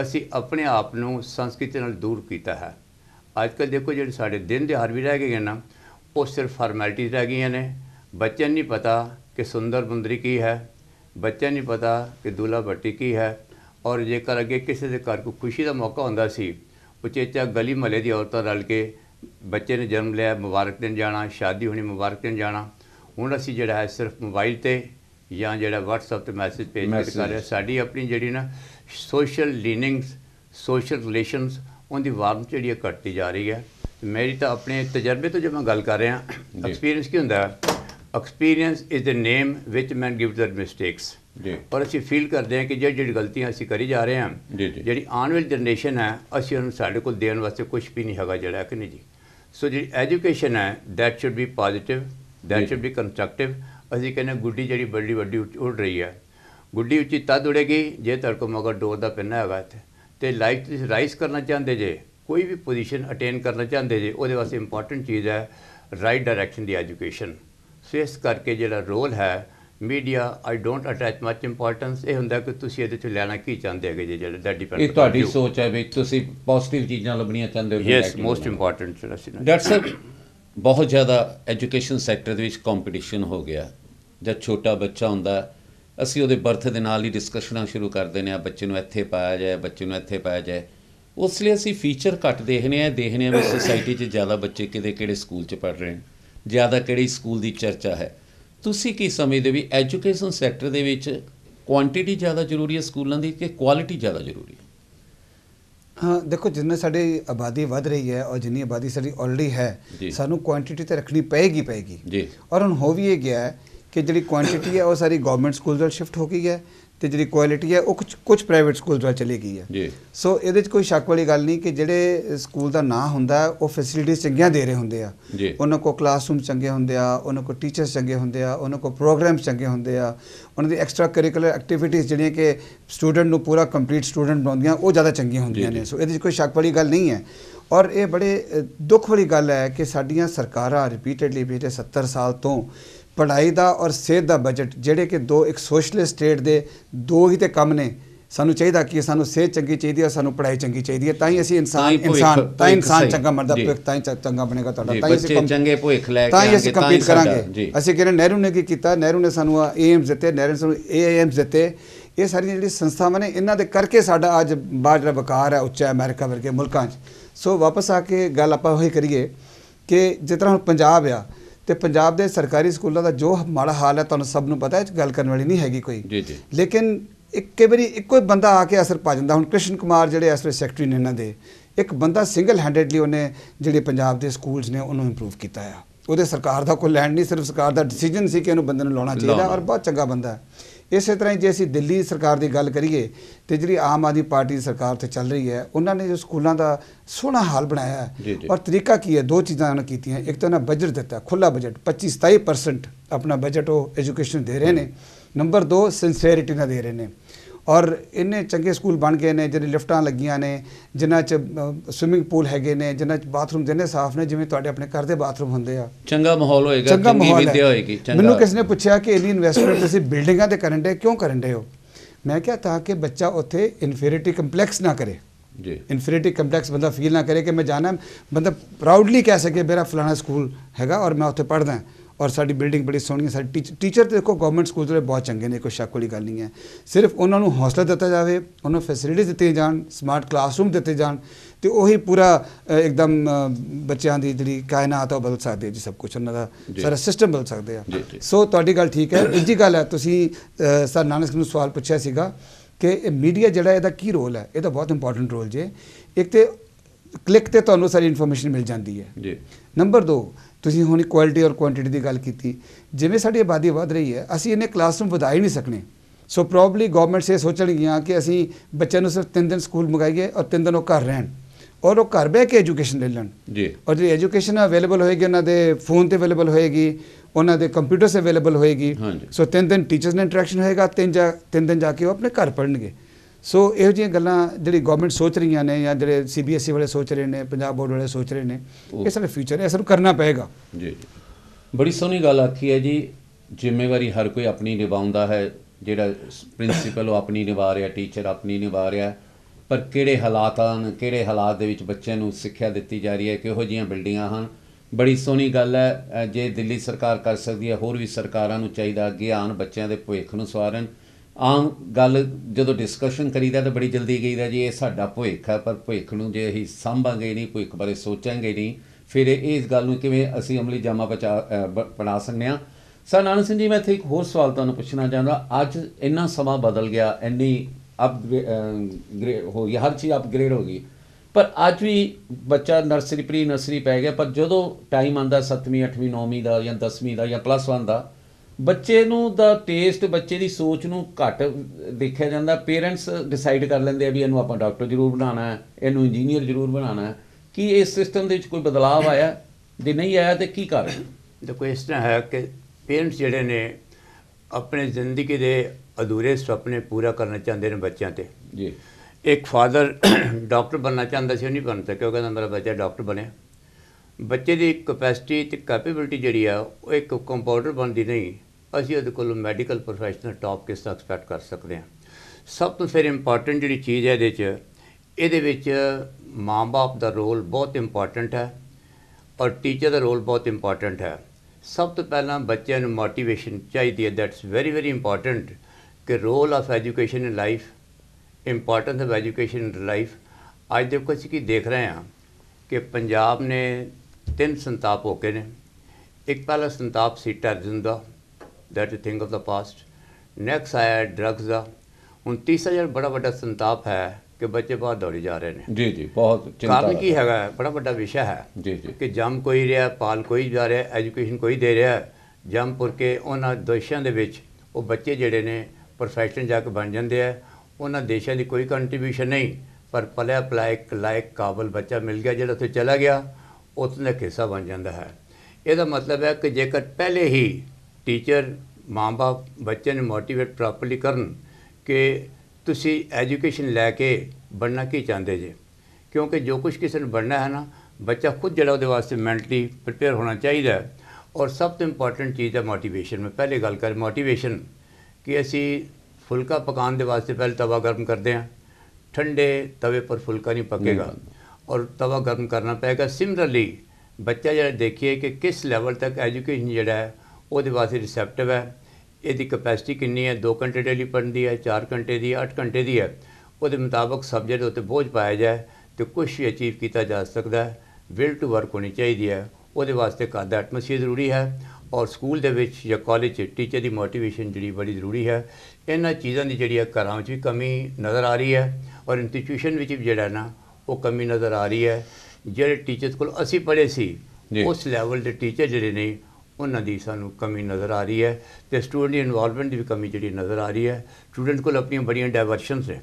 ਅਸੀਂ ਆਪਣੇ ਆਪ ਨੂੰ ਸੰਸਕ੍ਰਿਤੀ ਨਾਲ ਦੂਰ ਕੀਤਾ ਹੈ ਅੱਜ ਕੱਲ ਦੇਖੋ ਜਿਹੜੇ ਸਾਡੇ ਦਿਨ ਹਰ ਵੀ ਰਹਿ ਗਏ ਨਾ ਉਹ ਸਿਰਫ ਫਾਰਮੈਲਿਟੀਜ਼ ਰਹਿ ਗਈਆਂ ਨੇ ਬੱਚੇ ਨਹੀਂ ਪਤਾ ਕਿ ਸੁੰਦਰ ਬੁੰਦਰੀ ਕੀ ਹੈ ਬੱਚੇ ਨਹੀਂ ਪਤਾ ਕਿ ਦੁਲਾ ਬੱਟੀ ਕੀ ਹੈ ਔਰ ਜੇਕਰ ਅੱਗੇ ਕਿਸੇ ਦੇ ਘਰ ਕੋ ਖੁਸ਼ੀ ਦਾ ਮੌਕਾ ਹੁੰਦਾ ਸੀ ਉਚੇਚਾ ਗਲੀ ਮਹੱਲੇ ਦੀ ਔਰਤਾਂ ਰਲ ਕੇ ਬੱਚੇ ਨੇ ਜਨਮ ਲਿਆ ਮੁਬਾਰਕ ਦਿਨ ਜਾਣਾ ਸ਼ਾਦੀ ਹੋਣੀ ਮੁਬਾਰਕ ਦਿਨ ਜਾਣਾ ਹੁਣ ਅਸੀਂ ਜਿਹੜਾ ਹੈ ਸਿਰਫ ਮੋਬਾਈਲ ਤੇ ਜਾਂ ਜਿਹੜਾ WhatsApp ਤੇ ਮੈਸੇਜ ਭੇਜ ਕੇ ਕਰ ਰਿਹਾ ਸਾਡੀ ਆਪਣੀ ਜਿਹੜੀ ਨਾ ਸੋਸ਼ਲ ਲੀਨਿੰਗਸ ਸੋਸ਼ਲ ਰਿਲੇਸ਼ਨਸ ਉਹਦੀ ਵਾਰਮ ਜਿਹੜੀ ਘਟਦੀ ਜਾ ਰਹੀ ਹੈ ਮੇਰੀ ਤਾਂ ਆਪਣੇ ਤਜਰਬੇ ਤੋਂ ਜੇ ਮੈਂ ਗੱਲ ਕਰ ਰਿਹਾ ਐਕਸਪੀਰੀਅੰਸ ਕੀ ਹੁੰਦਾ experience is the name which man gives the mistakes ਜੀ ਪਰ ਅਸੀਂ ਫੀਲ ਕਰਦੇ ਹਾਂ ਕਿ ਜਿਹੜੀ ਜਿਹੜੀ ਗਲਤੀਆਂ ਅਸੀਂ ਕਰੀ ਜਾ ਰਹੇ ਹਾਂ ਜਿਹੜੀ ਆਉਣ ਵਾਲੀ ਜਨਰੇਸ਼ਨ ਹੈ ਅਸੀਂ ਉਹਨੂੰ ਸਾਡੇ ਕੋਲ ਦੇਣ ਵਾਸਤੇ ਕੁਝ ਵੀ ਨਹੀਂ ਹੈਗਾ ਜਿਹੜਾ ਕਿ ਨਹੀਂ ਜੀ ਸੋ ਜਿਹੜੀ ਐਜੂਕੇਸ਼ਨ ਹੈ that should be positive that should be constructive ਅਸੀਂ ਕਹਿੰਦੇ ਗੁੱਡੀ ਜਿਹੜੀ ਬੜੀ ਵੱਡੀ ਉੱਡ ਰਹੀ ਹੈ ਗੁੱਡੀ ਉੱਚੀ ਤਦ ਉੜੇਗੀ ਜੇ ਤੜਕੋ ਮਗਰ ਡੋਰ ਦਾ ਪਿੰਨਾ ਹੈਗਾ ਤੇ ਤੇ ਲਾਈਫ ਤੁਸੀਂ ਰਾਈਜ਼ ਕਰਨਾ ਚਾਹੁੰਦੇ ਜੇ ਕੋਈ ਵੀ ਪੋਜੀਸ਼ਨ ਅਟੇਨ ਕਰਨਾ ਚਾਹੁੰਦੇ ਜੇ ਉਹਦੇ ਵਾਸਤੇ ਇੰਪੋਰਟੈਂਟ ਚੀਜ਼ ਹੈ ਰਾਈਟ ਡਾਇਰੈਕਸ਼ਨ ਦੀ ਐਜੂਕੇਸ਼ਨ ਸੋ ਇਸ ਕਰਕੇ ਜਿਹੜਾ ਰੋਲ ਹੈ media I don't attach much importance ਇਹ ਹੁੰਦਾ ਕਿ ਤੁਸੀਂ ਇਹਦੇ ਚ ਲੈਣਾ ਕੀ ਚਾਹੁੰਦੇ ਹੈਗੇ ਜੇ ਜਿਹੜਾ ਦਾ ਡਿਪੈਂਡ ਇਹ ਤੁਹਾਡੀ ਸੋਚ ਹੈ ਵੀ ਤੁਸੀਂ ਪੋਜ਼ਿਟਿਵ ਚੀਜ਼ਾਂ ਲੱਭਣੀਆਂ ਚਾਹੁੰਦੇ ਹੋ yes most important doctor sahib ਬਹੁਤ ਜ਼ਿਆਦਾ ਐਜੂਕੇਸ਼ਨ ਸੈਕਟਰ ਦੇ ਵਿੱਚ ਕੰਪੀਟੀਸ਼ਨ ਹੋ ਗਿਆ ਜਦ ਛੋਟਾ ਬੱਚਾ ਹੁੰਦਾ ਅਸੀਂ ਉਹਦੇ ਬਰਥ ਦੇ ਨਾਲ ਹੀ ਡਿਸਕਸ਼ਨਾਂ ਸ਼ੁਰੂ ਕਰਦੇ ਨੇ ਆ ਬੱਚੇ ਨੂੰ ਇੱਥੇ ਪਾਇਆ ਜਾਏ ਬੱਚੇ ਨੂੰ ਇੱਥੇ ਪਾਇਆ ਜਾਏ ਉਸ ਲਈ ਅਸੀਂ ਫੀਚਰ ਘੱਟ ਦੇਖਨੇ ਆ ਦੇਖਨੇ ਆ ਵੀ ਸੋਸਾਇਟੀ 'ਚ ਜ਼ਿਆਦਾ ਬੱਚੇ ਕਿਹਦੇ ਕਿਹੜੇ ਸਕੂਲ 'ਚ ਪੜ ਰਹੇ ਨੇ ਜ਼ਿਆਦਾ ਕਿਹੜੀ ਸਕੂਲ ਦੀ ਚਰਚਾ ਹੈ ਤੁਸੀਂ ਕੀ ਸਮਝਦੇ ਵੀ ਐਜੂਕੇਸ਼ਨ ਸੈਕਟਰ ਦੇ ਵਿੱਚ ਕੁਆਂਟੀਟੀ ਜ਼ਿਆਦਾ ਜ਼ਰੂਰੀ ਹੈ ਸਕੂਲਾਂ ਦੀ ਕਿ ਕੁਆਲਿਟੀ ਜ਼ਿਆਦਾ ਜ਼ਰੂਰੀ ਹੈ ਹਾਂ ਦੇਖੋ ਜਿੰਨੇ ਸਾਡੇ ਆਬਾਦੀ ਵੱਧ ਰਹੀ ਹੈ ਔਰ ਜਿੰਨੀ ਆਬਾਦੀ ਸਾਡੀ ਆਲਰੇਡੀ ਹੈ ਸਾਨੂੰ ਕੁਆਂਟੀਟੀ ਤੇ ਰੱਖਣੀ ਪਏਗੀ ਪਏਗੀ ਜੀ ਔਰ ਹੁਣ ਹੋ ਵੀ ਇਹ ਗਿਆ ਹੈ ਕਿ ਜਿਹੜੀ ਕੁਆਂਟੀਟੀ ਹੈ ਉਹ ਸਾਰੀ ਗਵਰਨਮੈਂਟ ਸਕੂਲਸ ਵੱਲ ਸ਼ਿਫਟ ਹੋ ਗਈ ਹੈ ਤੇ ਜਿਹੜੀ ਕੁਆਲਿਟੀ ਹੈ ਉਹ ਕੁਝ ਕੁਝ ਪ੍ਰਾਈਵੇਟ ਸਕੂਲਸ ਵੱਲ ਚਲੀ ਗਈ ਹੈ ਜੀ ਸੋ ਇਹਦੇ 'ਚ ਕੋਈ ਸ਼ੱਕ ਵਾਲੀ ਗੱਲ ਨਹੀਂ ਕਿ ਜਿਹੜੇ ਸਕੂਲ ਦਾ ਨਾਂ ਹੁੰਦਾ ਉਹ ਫੈਸਿਲਿਟੀਆਂ ਚੰਗੀਆਂ ਦੇ ਰਹੇ ਹੁੰਦੇ ਆ ਉਹਨਾਂ ਕੋ ਕਲਾਸਰੂਮ ਚੰਗੇ ਹੁੰਦੇ ਆ ਉਹਨਾਂ ਕੋ ਟੀਚਰਸ ਚੰਗੇ ਹੁੰਦੇ ਆ ਉਹਨਾਂ ਕੋ ਪ੍ਰੋਗਰਾਮਸ ਚੰਗੇ ਹੁੰਦੇ ਆ ਉਹਨਾਂ ਦੀ ਐਕਸਟਰਾ ਕਰਿਕੂਲਰ ਐਕਟੀਵਿਟੀਜ਼ ਜਿਹੜੀਆਂ ਕਿ ਸਟੂਡੈਂਟ ਨੂੰ ਪੂਰਾ ਕੰਪਲੀਟ ਸਟੂਡੈਂਟ ਬਣਾਉਂਦੀਆਂ ਉਹ ਜ਼ਿਆਦਾ ਚੰਗੀਆਂ ਹੁੰਦੀਆਂ ਨੇ ਸੋ ਇਹਦੇ 'ਚ ਕੋਈ ਸ਼ੱਕ ਵਾਲੀ ਗੱਲ ਨਹੀਂ ਹੈ ਔਰ ਇਹ ਬੜੇ ਦੁੱਖ ਵਾਲੀ ਗੱਲ ਹੈ ਕਿ ਸਾਡੀਆਂ ਸਰਕਾਰਾਂ ਰਿਪੀਟਿਡਲੀ ਪਿਛਲੇ 70 ਸਾਲ ਤੋਂ ਪੜ੍ਹਾਈ ਦਾ ਔਰ ਸਿਹਤ ਦਾ ਬਜਟ ਜਿਹੜੇ ਕਿ ਦੋ ਇੱਕ ਸੋਸ਼ਲਿਸਟ ਸਟੇਟ ਦੇ ਦੋ ਹੀ ਤੇ ਕੰਮ ਨੇ ਸਾਨੂੰ ਚਾਹੀਦਾ ਕਿ ਸਾਨੂੰ ਸਿਹਤ ਚੰਗੀ ਚਾਹੀਦੀ ਹੈ ਸਾਨੂੰ ਪੜ੍ਹਾਈ ਚੰਗੀ ਚਾਹੀਦੀ ਹੈ ਤਾਂ ਹੀ ਅਸੀਂ ਇਨਸਾਨ ਇਨਸਾਨ ਤਾਂ ਇਨਸਾਨ ਚੰਗਾ ਮਰਦਾ ਭਵਿੱਖ ਤਾਂ ਹੀ ਚੰਗਾ ਬਣੇਗਾ ਤੁਹਾਡਾ ਤਾਂ ਹੀ ਅਸੀਂ ਚੰਗੇ ਭਵਿੱਖ ਲੈ ਕੇ ਤਾਂ ਹੀ ਅਸੀਂ ਕੰਪੀਟ ਕਰਾਂਗੇ ਅਸੀਂ ਕਿਹਨੇ ਨਹਿਰੂ ਨੇ ਕੀ ਕੀਤਾ ਨਹਿਰੂ ਨੇ ਸਾਨੂੰ ਏਮਸ ਦਿੱਤੇ ਨਹਿਰੂ ਨੇ ਸਾਨੂੰ ਏਏਐਮਸ ਦਿੱਤੇ ਇਹ ਸਾਰੀਆਂ ਜਿਹੜੀਆਂ ਸੰਸਥਾਵਾਂ ਨੇ ਇਹਨਾਂ ਦੇ ਕਰਕੇ ਸਾਡਾ ਅੱਜ ਬਾਜਰਾ ਵਕਾਰ ਹੈ ਉੱਚਾ ਅਮਰੀਕਾ ਵਰਗੇ ਮੁਲਕਾਂ 'ਚ ਸੋ ਵਾਪਸ ਆ ਕੇ ਗੱਲ ਆਪਾਂ ਉਹੀ ਕਰੀਏ ਕਿ ਜਿਤਨਾ ਹੁਣ ਪੰਜਾਬ ਆ ਤੇ ਪੰਜਾਬ ਦੇ ਸਰਕਾਰੀ ਸਕੂਲਾਂ ਦਾ ਜੋ ਮਾੜਾ ਹਾਲ ਹੈ ਤੁਹਾਨੂੰ ਸਭ ਨੂੰ ਪਤਾ ਹੈ ਗੱਲ ਕਰਨ ਵਾਲੀ ਨਹੀਂ ਹੈਗੀ ਕੋਈ ਜੀ ਜੀ ਲੇਕਿਨ ਇੱਕ ਵਾਰੀ ਇੱਕੋ ਹੀ ਬੰਦਾ ਆ ਕੇ ਅਸਰ ਪਾ ਜਾਂਦਾ ਹੁਣ ਕ੍ਰਿਸ਼ਨ ਕੁਮਾਰ ਜਿਹੜੇ ਇਸ ਸੈਕਟਰੀ ਨੇ ਇਹਨਾਂ ਦੇ ਇੱਕ ਬੰਦਾ ਸਿੰਗਲ ਹੈਂਡਡਲੀ ਉਹਨੇ ਜਿਹੜੇ ਪੰਜਾਬ ਦੇ ਸਕੂਲਸ ਨੇ ਉਹਨੂੰ ਇੰਪਰੂਵ ਕੀਤਾ ਆ ਉਹਦੇ ਸਰਕਾਰ ਦਾ ਕੋਈ ਲੈਂਡ ਨਹੀਂ ਸਿਰਫ ਸਰਕਾਰ ਦਾ ਡਿਸੀਜਨ ਸੀ ਕਿ ਇਹਨੂੰ ਬੰਦੇ ਨੂੰ ਲਾਉਣਾ ਚਾਹੀਦਾ ਔਰ ਬਹੁਤ ਚੰਗਾ ਬੰਦਾ ਹੈ ਇਸੇ ਤਰ੍ਹਾਂ ਜੇ ਅਸੀਂ ਦਿੱਲੀ ਸਰਕਾਰ ਦੀ ਗੱਲ ਕਰੀਏ ਤੇ ਜਿਹੜੀ ਆਮ ਆਦਮੀ ਪਾਰਟੀ ਸਰਕਾਰ ਤੇ ਚੱਲ ਰਹੀ ਹੈ ਉਹਨਾਂ ਨੇ ਜੋ ਸਕੂਲਾਂ ਦਾ ਸੋਹਣਾ ਹਾਲ ਬਣਾਇਆ ਹੈ ਔਰ ਤਰੀਕਾ ਕੀ ਹੈ ਦੋ ਚੀਜ਼ਾਂ ਉਹਨਾਂ ਕੀਤੀਆਂ ਇੱਕ ਤਾਂ ਉਹਨਾਂ ਬਜਟ ਦਿੱਤਾ ਖੁੱਲਾ ਬਜਟ 25 27% ਆਪਣਾ ਬਜਟ ਉਹ ਐਜੂਕੇਸ਼ਨ ਦੇ ਰਹੇ ਨੇ ਨੰਬਰ 2 ਸਿੰਸੀਅਰਿਟੀ ਨਾਲ ਦੇ ਰਹੇ ਨੇ ਔਰ ਇੰਨੇ ਚੰਗੇ ਸਕੂਲ ਬਣ ਗਏ ਨੇ ਜਿਹੜੇ ਲਿਫਟਾਂ ਲੱਗੀਆਂ ਨੇ ਜਿਨ੍ਹਾਂ 'ਚ ਸਵਿਮਿੰਗ ਪੂਲ ਹੈਗੇ ਨੇ ਜਿਨ੍ਹਾਂ 'ਚ ਬਾਥਰੂਮ ਜਿੰਨੇ ਸਾਫ਼ ਨੇ ਜਿਵੇਂ ਤੁਹਾਡੇ ਆਪਣੇ ਘਰ ਦੇ ਬਾਥਰੂਮ ਹੁੰਦੇ ਆ ਚੰਗਾ ਮਾਹੌਲ ਹੋਏਗਾ ਚੰਗੀ ਵਿਦਿਆ ਹੋਏਗੀ ਮੈਨੂੰ ਕਿਸ ਨੇ ਪੁੱਛਿਆ ਕਿ ਇੰਨੀ ਇਨਵੈਸਟਮੈਂਟ ਤੁਸੀਂ ਬਿਲਡਿੰਗਾਂ ਤੇ ਕਰਨ ਦੇ ਕਿਉਂ ਕਰਨ ਦੇ ਹੋ ਮੈਂ ਕਿਹਾ ਤਾਂ ਕਿ ਬੱਚਾ ਉੱਥੇ ਇਨਫੀਰੀਟੀ ਕੰਪਲੈਕਸ ਨਾ ਕਰੇ ਜੀ ਇਨਫੀਰੀਟੀ ਕੰਪਲੈਕਸ ਬੰਦਾ ਫੀਲ ਨਾ ਕਰੇ ਕਿ ਮੈਂ ਜਾਣਾ ਬੰਦਾ ਪ੍ਰਾਊਡਲੀ ਕਹਿ ਸਕੇ ਮੇਰਾ ਫਲਾਣਾ ਸਕੂਲ ਹੈਗਾ ਔਰ ਮੈਂ ਉੱਥੇ ਪੜ੍ਹਦਾ ਹਾਂ ਔਰ ਸਾਡੀ ਬਿਲਡਿੰਗ ਬੜੀ ਸੋਹਣੀ ਹੈ ਸਾਡੇ ਟੀਚਰ ਦੇਖੋ ਗਵਰਨਮੈਂਟ ਸਕੂਲ ਦੇ ਬਹੁਤ ਚੰਗੇ ਨੇ ਕੋਈ ਸ਼ੱਕ ਵਾਲੀ ਗੱਲ ਨਹੀਂ ਹੈ ਸਿਰਫ ਉਹਨਾਂ ਨੂੰ ਹੌਸਲਾ ਦਿੱਤਾ ਜਾਵੇ ਉਹਨਾਂ ਨੂੰ ਫੈਸਿਲਿਟੀ ਦਿੱਤੀਆਂ ਜਾਣ ਸਮਾਰਟ ਕਲਾਸਰੂਮ ਦਿੱਤੇ ਜਾਣ ਤੇ ਉਹੀ ਪੂਰਾ ਇੱਕਦਮ ਬੱਚਿਆਂ ਦੀ ਜਿਹੜੀ ਕਾਇਨਾਤ ਉਹ ਬਦਲ ਸਕਦੇ ਜੀ ਸਭ ਕੁਝ ਉਹਨਾਂ ਦਾ ਸਾਰਾ ਸਿਸਟਮ ਬਦਲ ਸਕਦੇ ਆ ਸੋ ਤੁਹਾਡੀ ਗੱਲ ਠੀਕ ਹੈ ਦੂਜੀ ਗੱਲ ਹੈ ਤੁਸੀਂ ਸਰ ਨਾਨਕ ਨੂੰ ਸਵਾਲ ਪੁੱਛਿਆ ਸੀਗਾ ਕਿ ਮੀਡੀਆ ਜਿਹੜਾ ਇਹਦਾ ਕੀ ਰੋਲ ਹੈ ਇਹ ਤਾਂ ਬਹੁਤ ਇੰਪੋਰਟੈਂਟ ਰੋਲ ਜੇ ਇੱਕ ਤੇ ਕਲਿੱਕ ਤੇ ਤੁਹਾਨੂੰ ਸਾਰੀ ਇਨਫੋਰਮੇਸ਼ਨ ਮਿਲ ਜਾਂਦੀ ਹੈ ਜੀ ਨੰਬਰ 2 ਤੁਸੀਂ ਹੁਣ ਕੁਆਲਿਟੀ ਔਰ ਕੁਆਂਟੀਟੀ ਦੀ ਗੱਲ ਕੀਤੀ ਜਿਵੇਂ ਸਾਡੀ ਆਬਾਦੀ ਵਧ ਰਹੀ ਹੈ ਅਸੀਂ ਇਹਨੇ ਕਲਾਸਰੂਮ ਵਧਾ ਹੀ ਨਹੀਂ ਸਕਨੇ ਸੋ ਪ੍ਰੋਬਬਲੀ ਗਵਰਨਮੈਂਟ ਸੇ ਸੋਚਣ ਗਿਆ ਕਿ ਅਸੀਂ ਬੱਚਿਆਂ ਨੂੰ ਸਿਰਫ 3 ਦਿਨ ਸਕੂਲ ਮਗਾਈਏ ਔਰ 3 ਦਿਨ ਉਹ ਘਰ ਰਹਿਣ ਔਰ ਉਹ ਘਰ ਬੈ ਕੇ ਐਜੂਕੇਸ਼ਨ ਲੈ ਲੈਣ ਜੀ ਔਰ ਜੇ ਐਜੂਕੇਸ਼ਨ ਅਵੇਲੇਬਲ ਹੋਏਗੀ ਉਹਨਾਂ ਦੇ ਫੋਨ ਤੇ ਅਵੇਲੇਬਲ ਹੋਏਗੀ ਉਹਨਾਂ ਦੇ ਕੰਪਿਊਟਰ ਸੇ ਅਵੇਲੇਬਲ ਹੋਏਗੀ ਸੋ 3 ਦਿਨ ਟੀਚਰਸ ਨਾਲ ਇੰਟਰੈਕਸ਼ਨ ਹੋਏਗਾ 3 ਜਾ 3 ਦਿਨ ਜਾ ਕੇ ਉਹ ਆਪਣੇ ਘਰ ਪੜਨਗੇ ਸੋ ਇਹੋ ਜਿਹੀਆਂ ਗੱਲਾਂ ਜਿਹੜੀ ਗਵਰਨਮੈਂਟ ਸੋਚ ਰਹੀਆਂ ਨੇ ਜਾਂ ਜਿਹੜੇ ਸੀਬੀਐਸਈ e ਵਾਲੇ ਸੋਚ ਰਹੇ ਨੇ ਪੰਜਾਬ ਬੋਰਡ ਵਾਲੇ ਸੋਚ ਰਹੇ ਨੇ ਇਹ ਸਾਡਾ ਫਿਊਚਰ ਹੈ ਸਾਨੂੰ ਕਰਨਾ ਪਏਗਾ ਜੀ ਬੜੀ ਸੋਹਣੀ ਗੱਲ ਆਖੀ ਹੈ ਜੀ ਜ਼ਿੰਮੇਵਾਰੀ ਹਰ ਕੋਈ ਆਪਣੀ ਨਿਭਾਉਂਦਾ ਹੈ ਜਿਹੜਾ ਪ੍ਰਿੰਸੀਪਲ ਉਹ ਆਪਣੀ ਨਿਭਾ ਰਿਹਾ ਟੀਚਰ ਆਪਣੀ ਨਿਭਾ ਰਿਹਾ ਪਰ ਕਿਹੜੇ ਹਾਲਾਤਾਂ ਕਿਹੜੇ ਹਾਲਾਤ ਦੇ ਵਿੱਚ ਬੱਚਿਆਂ ਨੂੰ ਸਿੱਖਿਆ ਦਿੱਤੀ ਜਾ ਰਹੀ ਹੈ ਕਿਹੋ ਜੀਆਂ ਬਿਲਡਿੰਗਾਂ ਹਨ ਬੜੀ ਸੋਹਣੀ ਗੱਲ ਹੈ ਜੇ ਦਿੱਲੀ ਸਰਕਾਰ ਕਰ ਸਕਦੀ ਹੈ ਹੋਰ ਵੀ ਸਰਕਾਰਾਂ ਨੂੰ ਚਾਹੀਦਾ ਅੱਗੇ ਆਣ ਬੱਚਿਆਂ ਦੇ ਭਵਿੱਖ ਨੂੰ ਸਵਾਰਨ ਆਮ ਗੱਲ ਜਦੋਂ ਡਿਸਕਸ਼ਨ ਕਰੀਦਾ ਤਾਂ ਬੜੀ ਜਲਦੀ ਗਈਦਾ ਜੀ ਇਹ ਸਾਡਾ ਭੁਇਖ ਹੈ ਪਰ ਭੁਇਖ ਨੂੰ ਜੇ ਅਸੀਂ ਸੰਭਾਂਗੇ ਨਹੀਂ ਭੁਇਖ ਬਾਰੇ ਸੋਚਾਂਗੇ ਨਹੀਂ ਫਿਰ ਇਸ ਗੱਲ ਨੂੰ ਕਿਵੇਂ ਅਸੀਂ ਅਮਲੀ ਜਾਮਾ ਬਚਾ ਬਣਾ ਸਕਨੇ ਆ ਸਰ ਨਾਨਕ ਸਿੰਘ ਜੀ ਮੈਂ ਇੱਥੇ ਇੱਕ ਹੋਰ ਸਵਾਲ ਤੁਹਾਨੂੰ ਪੁੱਛਣਾ ਚਾਹੁੰਦਾ ਅੱਜ ਇੰਨਾ ਸਮਾਂ ਬਦਲ ਗਿਆ ਇੰਨੀ ਅਪਗ੍ਰੇਡ ਹੋ ਗਈ ਹਰ ਚੀਜ਼ ਅਪਗ੍ਰੇਡ ਹੋ ਗਈ ਪਰ ਅੱਜ ਵੀ ਬੱਚਾ ਨਰਸਰੀ ਪ੍ਰੀ ਨਰਸਰੀ ਪੈ ਗਿਆ ਪਰ ਜਦੋਂ ਟਾਈਮ ਆਂਦਾ 7ਵੀਂ 8ਵੀਂ 9ਵੀਂ ਦਾ ਜਾਂ 10ਵੀਂ ਦਾ ਜਾਂ ਪਲੱਸ 1 ਦਾ ਬੱਚੇ ਨੂੰ ਦਾ ਟੇਸਟ ਬੱਚੇ ਦੀ ਸੋਚ ਨੂੰ ਘੱਟ ਦੇਖਿਆ ਜਾਂਦਾ ਪੇਰੈਂਟਸ ਡਿਸਾਈਡ ਕਰ ਲੈਂਦੇ ਆ ਵੀ ਇਹਨੂੰ ਆਪਾਂ ਡਾਕਟਰ ਜ਼ਰੂਰ ਬਣਾਉਣਾ ਹੈ ਇਹਨੂੰ ਇੰਜੀਨੀਅਰ ਜ਼ਰੂਰ ਬਣਾਉਣਾ ਹੈ ਕੀ ਇਸ ਸਿਸਟਮ ਦੇ ਵਿੱਚ ਕੋਈ ਬਦਲਾਅ ਆਇਆ ਜੇ ਨਹੀਂ ਆਇਆ ਤੇ ਕੀ ਕਾਰਨ ਦੇਖੋ ਇਸ ਤਰ੍ਹਾਂ ਹੈ ਕਿ ਪੇਰੈਂਟਸ ਜਿਹੜੇ ਨੇ ਆਪਣੇ ਜ਼ਿੰਦਗੀ ਦੇ ਅਧੂਰੇ ਸੁਪਨੇ ਪੂਰਾ ਕਰਨਾ ਚਾਹੁੰਦੇ ਨੇ ਬੱਚਿਆਂ ਤੇ ਜੀ ਇੱਕ ਫਾਦਰ ਡਾਕਟਰ ਬਣਨਾ ਚਾਹੁੰਦਾ ਸੀ ਉਹ ਨਹੀਂ ਬਣ ਸਕਿਆ ਉਹ ਕਹਿੰਦਾ ਮੇਰਾ ਬੱਚਾ ਡਾਕਟਰ ਬਣਿਆ ਬੱਚੇ ਦੀ ਕਪੈਸਿਟੀ ਤੇ ਕੈਪੇਬਿਲਿਟੀ ਜਿਹੜੀ ਆ ਉਹ ਇੱਕ ਕੰਪਿਊਟਰ ਬਣਦੀ ਨਹੀਂ ਅਸੀਂ ਉਹਦੇ ਕੋਲ ਮੈਡੀਕਲ ਪ੍ਰੋਫੈਸ਼ਨਲ ਟੌਪ ਕਿਸ ਤਰ੍ਹਾਂ ਐਕਸਪੈਕਟ ਕਰ ਸਕਦੇ ਹਾਂ ਸਭ ਤੋਂ ਫਿਰ ਇੰਪੋਰਟੈਂਟ ਜਿਹੜੀ ਚੀਜ਼ ਹੈ ਇਹਦੇ 'ਚ ਇਹਦੇ ਵਿੱਚ ਮਾਂ-ਬਾਪ ਦਾ ਰੋਲ ਬਹੁਤ ਇੰਪੋਰਟੈਂਟ ਹੈ ਔਰ ਟੀਚਰ ਦਾ ਰੋਲ ਬਹੁਤ ਇੰਪੋਰਟੈਂਟ ਹੈ ਸਭ ਤੋਂ ਪਹਿਲਾਂ ਬੱਚਿਆਂ ਨੂੰ ਮੋਟੀਵੇਸ਼ਨ ਚਾਹੀਦੀ ਹੈ ਦੈਟਸ ਵੈਰੀ ਵੈਰੀ ਇੰਪੋਰਟੈਂਟ ਕਿ role of education in life importance of education in life ਅੱਜ ਦੇ ਕੁਝ ਕੀ ਦੇਖ ਰਹੇ ਹਾਂ ਕਿ ਪੰਜਾਬ ਨੇ ਤਿੰਨ ਸੰਤਾਪ ਹੋ ਕੇ ਨੇ ਇੱਕ ਪਹਿਲਾ ਸੰਤਾਪ ਸੀ ਜਿੰਦਾ that you think of the past next ਆਇਆ है ड्रग्स ਦਾ ਹੁਣ ਤੀਸਰਾ ਜਿਹੜਾ ਬੜਾ ਵੱਡਾ ਸੰਤਾਪ ਹੈ ਕਿ ਬੱਚੇ ਬਾਹਰ ਦੌੜੀ ਜਾ ਰਹੇ ਨੇ ਜੀ ਜੀ ਬਹੁਤ ਚਿੰਤਾ ਕਾਰਨ ਕੀ ਹੈਗਾ ਬੜਾ ਵੱਡਾ ਵਿਸ਼ਾ ਹੈ ਜੀ ਜੀ ਕਿ ਜੰਮ ਕੋਈ ਰਿਹਾ ਪਾਲ ਕੋਈ ਜਾ ਰਿਹਾ ਐਜੂਕੇਸ਼ਨ ਕੋਈ ਦੇ ਰਿਹਾ ਜੰਮ ਕੇ ਉਹਨਾਂ ਦੇਸ਼ਾਂ ਦੇ ਵਿੱਚ ਉਹ ਬੱਚੇ ਜਿਹੜੇ ਨੇ ਪ੍ਰੋਫੈਸ਼ਨ ਜਾ ਕੇ ਬਣ ਜਾਂਦੇ ਆ ਉਹਨਾਂ ਦੇਸ਼ਾਂ ਦੀ ਕੋਈ ਕੰਟਰੀਬਿਊਸ਼ਨ ਨਹੀਂ ਪਰ ਪਲਿਆ ਪਲਾਇਕ ਲਾਇਕ ਕਾਬਲ ਬੱਚਾ ਮਿਲ ਗਿਆ ਜਿਹੜਾ ਉੱਥੇ ਚਲਾ ਗਿਆ ਉਸਨੇ ਕਿਸਾ ਬਣ ਜਾਂਦਾ ਹੈ ਇਹਦਾ ਮਤਲਬ ਹੈ ਕਿ ਜੇਕਰ ਪਹਿਲੇ ਹੀ ਟੀਚਰ ਮਾਂ-ਬਾਪ ਬੱਚੇ ਨੂੰ ਮੋਟੀਵੇਟ ਪ੍ਰੋਪਰਲੀ ਕਰਨ ਕਿ ਤੁਸੀਂ ਐਜੂਕੇਸ਼ਨ ਲੈ ਕੇ ਬਣਨਾ ਕੀ ਚਾਹੁੰਦੇ ਜੇ ਕਿਉਂਕਿ ਜੋ ਕੁਝ ਕਿਸੇ ਨੂੰ ਬਣਨਾ ਹੈ ਨਾ ਬੱਚਾ ਖੁਦ ਜਿਹੜਾ ਉਹਦੇ ਵਾਸਤੇ ਮੈਂਟਲੀ ਪ੍ਰਿਪੇਅਰ ਹੋਣਾ ਚਾਹੀਦਾ ਹੈ ਔਰ ਸਭ ਤੋਂ ਇੰਪੋਰਟੈਂਟ ਚੀਜ਼ ਹੈ ਮੋਟੀਵੇਸ਼ਨ ਮੈਂ ਪਹਿਲੇ ਗੱਲ ਕਰ ਮੋਟੀਵੇਸ਼ਨ ਕਿ ਅਸੀਂ ਫੁਲਕਾ ਪਕਾਉਣ ਦੇ ਵਾਸਤੇ ਪਹਿਲ ਤਵਾ ਗਰਮ ਕਰਦੇ ਹਾਂ ਠੰਡੇ ਤਵੇ ਪਰ ਫੁਲਕਾ ਨਹੀਂ ਪੱਕੇਗਾ ਔਰ ਤਵਾ ਗਰਮ ਕਰਨਾ ਪਏਗਾ ਸਿਮਰਲੀ ਬੱਚਾ ਜਿਹੜਾ ਦੇਖੀਏ ਕਿ ਕਿਸ ਲੈਵਲ ਤੱਕ ਐਜੂਕੇਸ਼ਨ ਜਿਹੜਾ ਹੈ ਉਹਦੇ ਵਾਸਤੇ ਰਿਸੈਪਟਿਵ ਹੈ ਇਹਦੀ ਕਪੈਸਿਟੀ ਕਿੰਨੀ ਹੈ 2 ਘੰਟੇ ਡੇਲੀ ਪੜਨ ਦੀ ਹੈ 4 ਘੰਟੇ ਦੀ 8 ਘੰਟੇ ਦੀ ਹੈ ਉਹਦੇ ਮੁਤਾਬਕ ਸਬਜੈਕਟ ਉੱਤੇ ਬੋਝ ਪਾਇਆ ਜਾਏ ਤੇ ਕੁਝ ਵੀ ਅਚੀਵ ਕੀਤਾ ਜਾ ਸਕਦਾ ਹੈ ਵਿਲ ਟੂ ਵਰਕ ਹੋਣੀ ਚਾਹੀਦੀ ਹੈ ਉਹਦੇ ਵਾਸਤੇ ਘਰ ਦਾ ਐਟਮੋਸਫੀਅਰ ਜ਼ਰੂਰੀ ਹੈ ਔਰ ਸਕੂਲ ਦੇ ਵਿੱਚ ਜਾਂ ਕਾਲਜ 'ਚ ਟੀਚਰ ਦੀ ਮੋਟੀਵੇਸ਼ਨ ਜਿਹੜੀ ਬੜੀ ਜ਼ਰੂਰੀ ਹੈ ਇਹਨਾਂ ਚੀਜ਼ਾਂ ਦੀ ਜਿਹੜੀ ਹੈ ਘਰਾਂ ਵਿੱਚ ਵੀ ਕਮੀ ਨਜ਼ਰ ਆ ਰਹੀ ਹੈ ਔਰ ਇੰਸਟੀਟਿਊਸ਼ਨ ਵਿੱਚ ਵੀ ਜਿਹੜਾ ਨਾ ਉਹ ਕਮੀ ਨਜ਼ਰ ਆ ਰਹੀ ਹੈ ਜਿਹੜੇ ਟੀਚਰਸ ਕੋਲ ਅਸੀਂ ਪੜ੍ਹੇ ਸੀ ਉਸ ਲੈਵਲ ਦੇ ਟੀਚਰ ਜਿਹੜੇ ਨੇ ਉਹਨਾਂ ਦੀ ਸਾਨੂੰ ਕਮੀ ਨਜ਼ਰ ਆ ਰਹੀ ਹੈ ਤੇ ਸਟੂਡੈਂਟ ਦੀ ਇਨਵੋਲਵਮੈਂਟ ਦੀ ਵੀ ਕਮੀ ਜਿਹੜੀ ਨਜ਼ਰ ਆ ਰਹੀ ਹੈ ਸਟੂਡੈਂਟ ਕੋਲ ਆਪਣੀਆਂ ਬੜੀਆਂ ਡਾਇਵਰਸ਼ਨਸ ਨੇ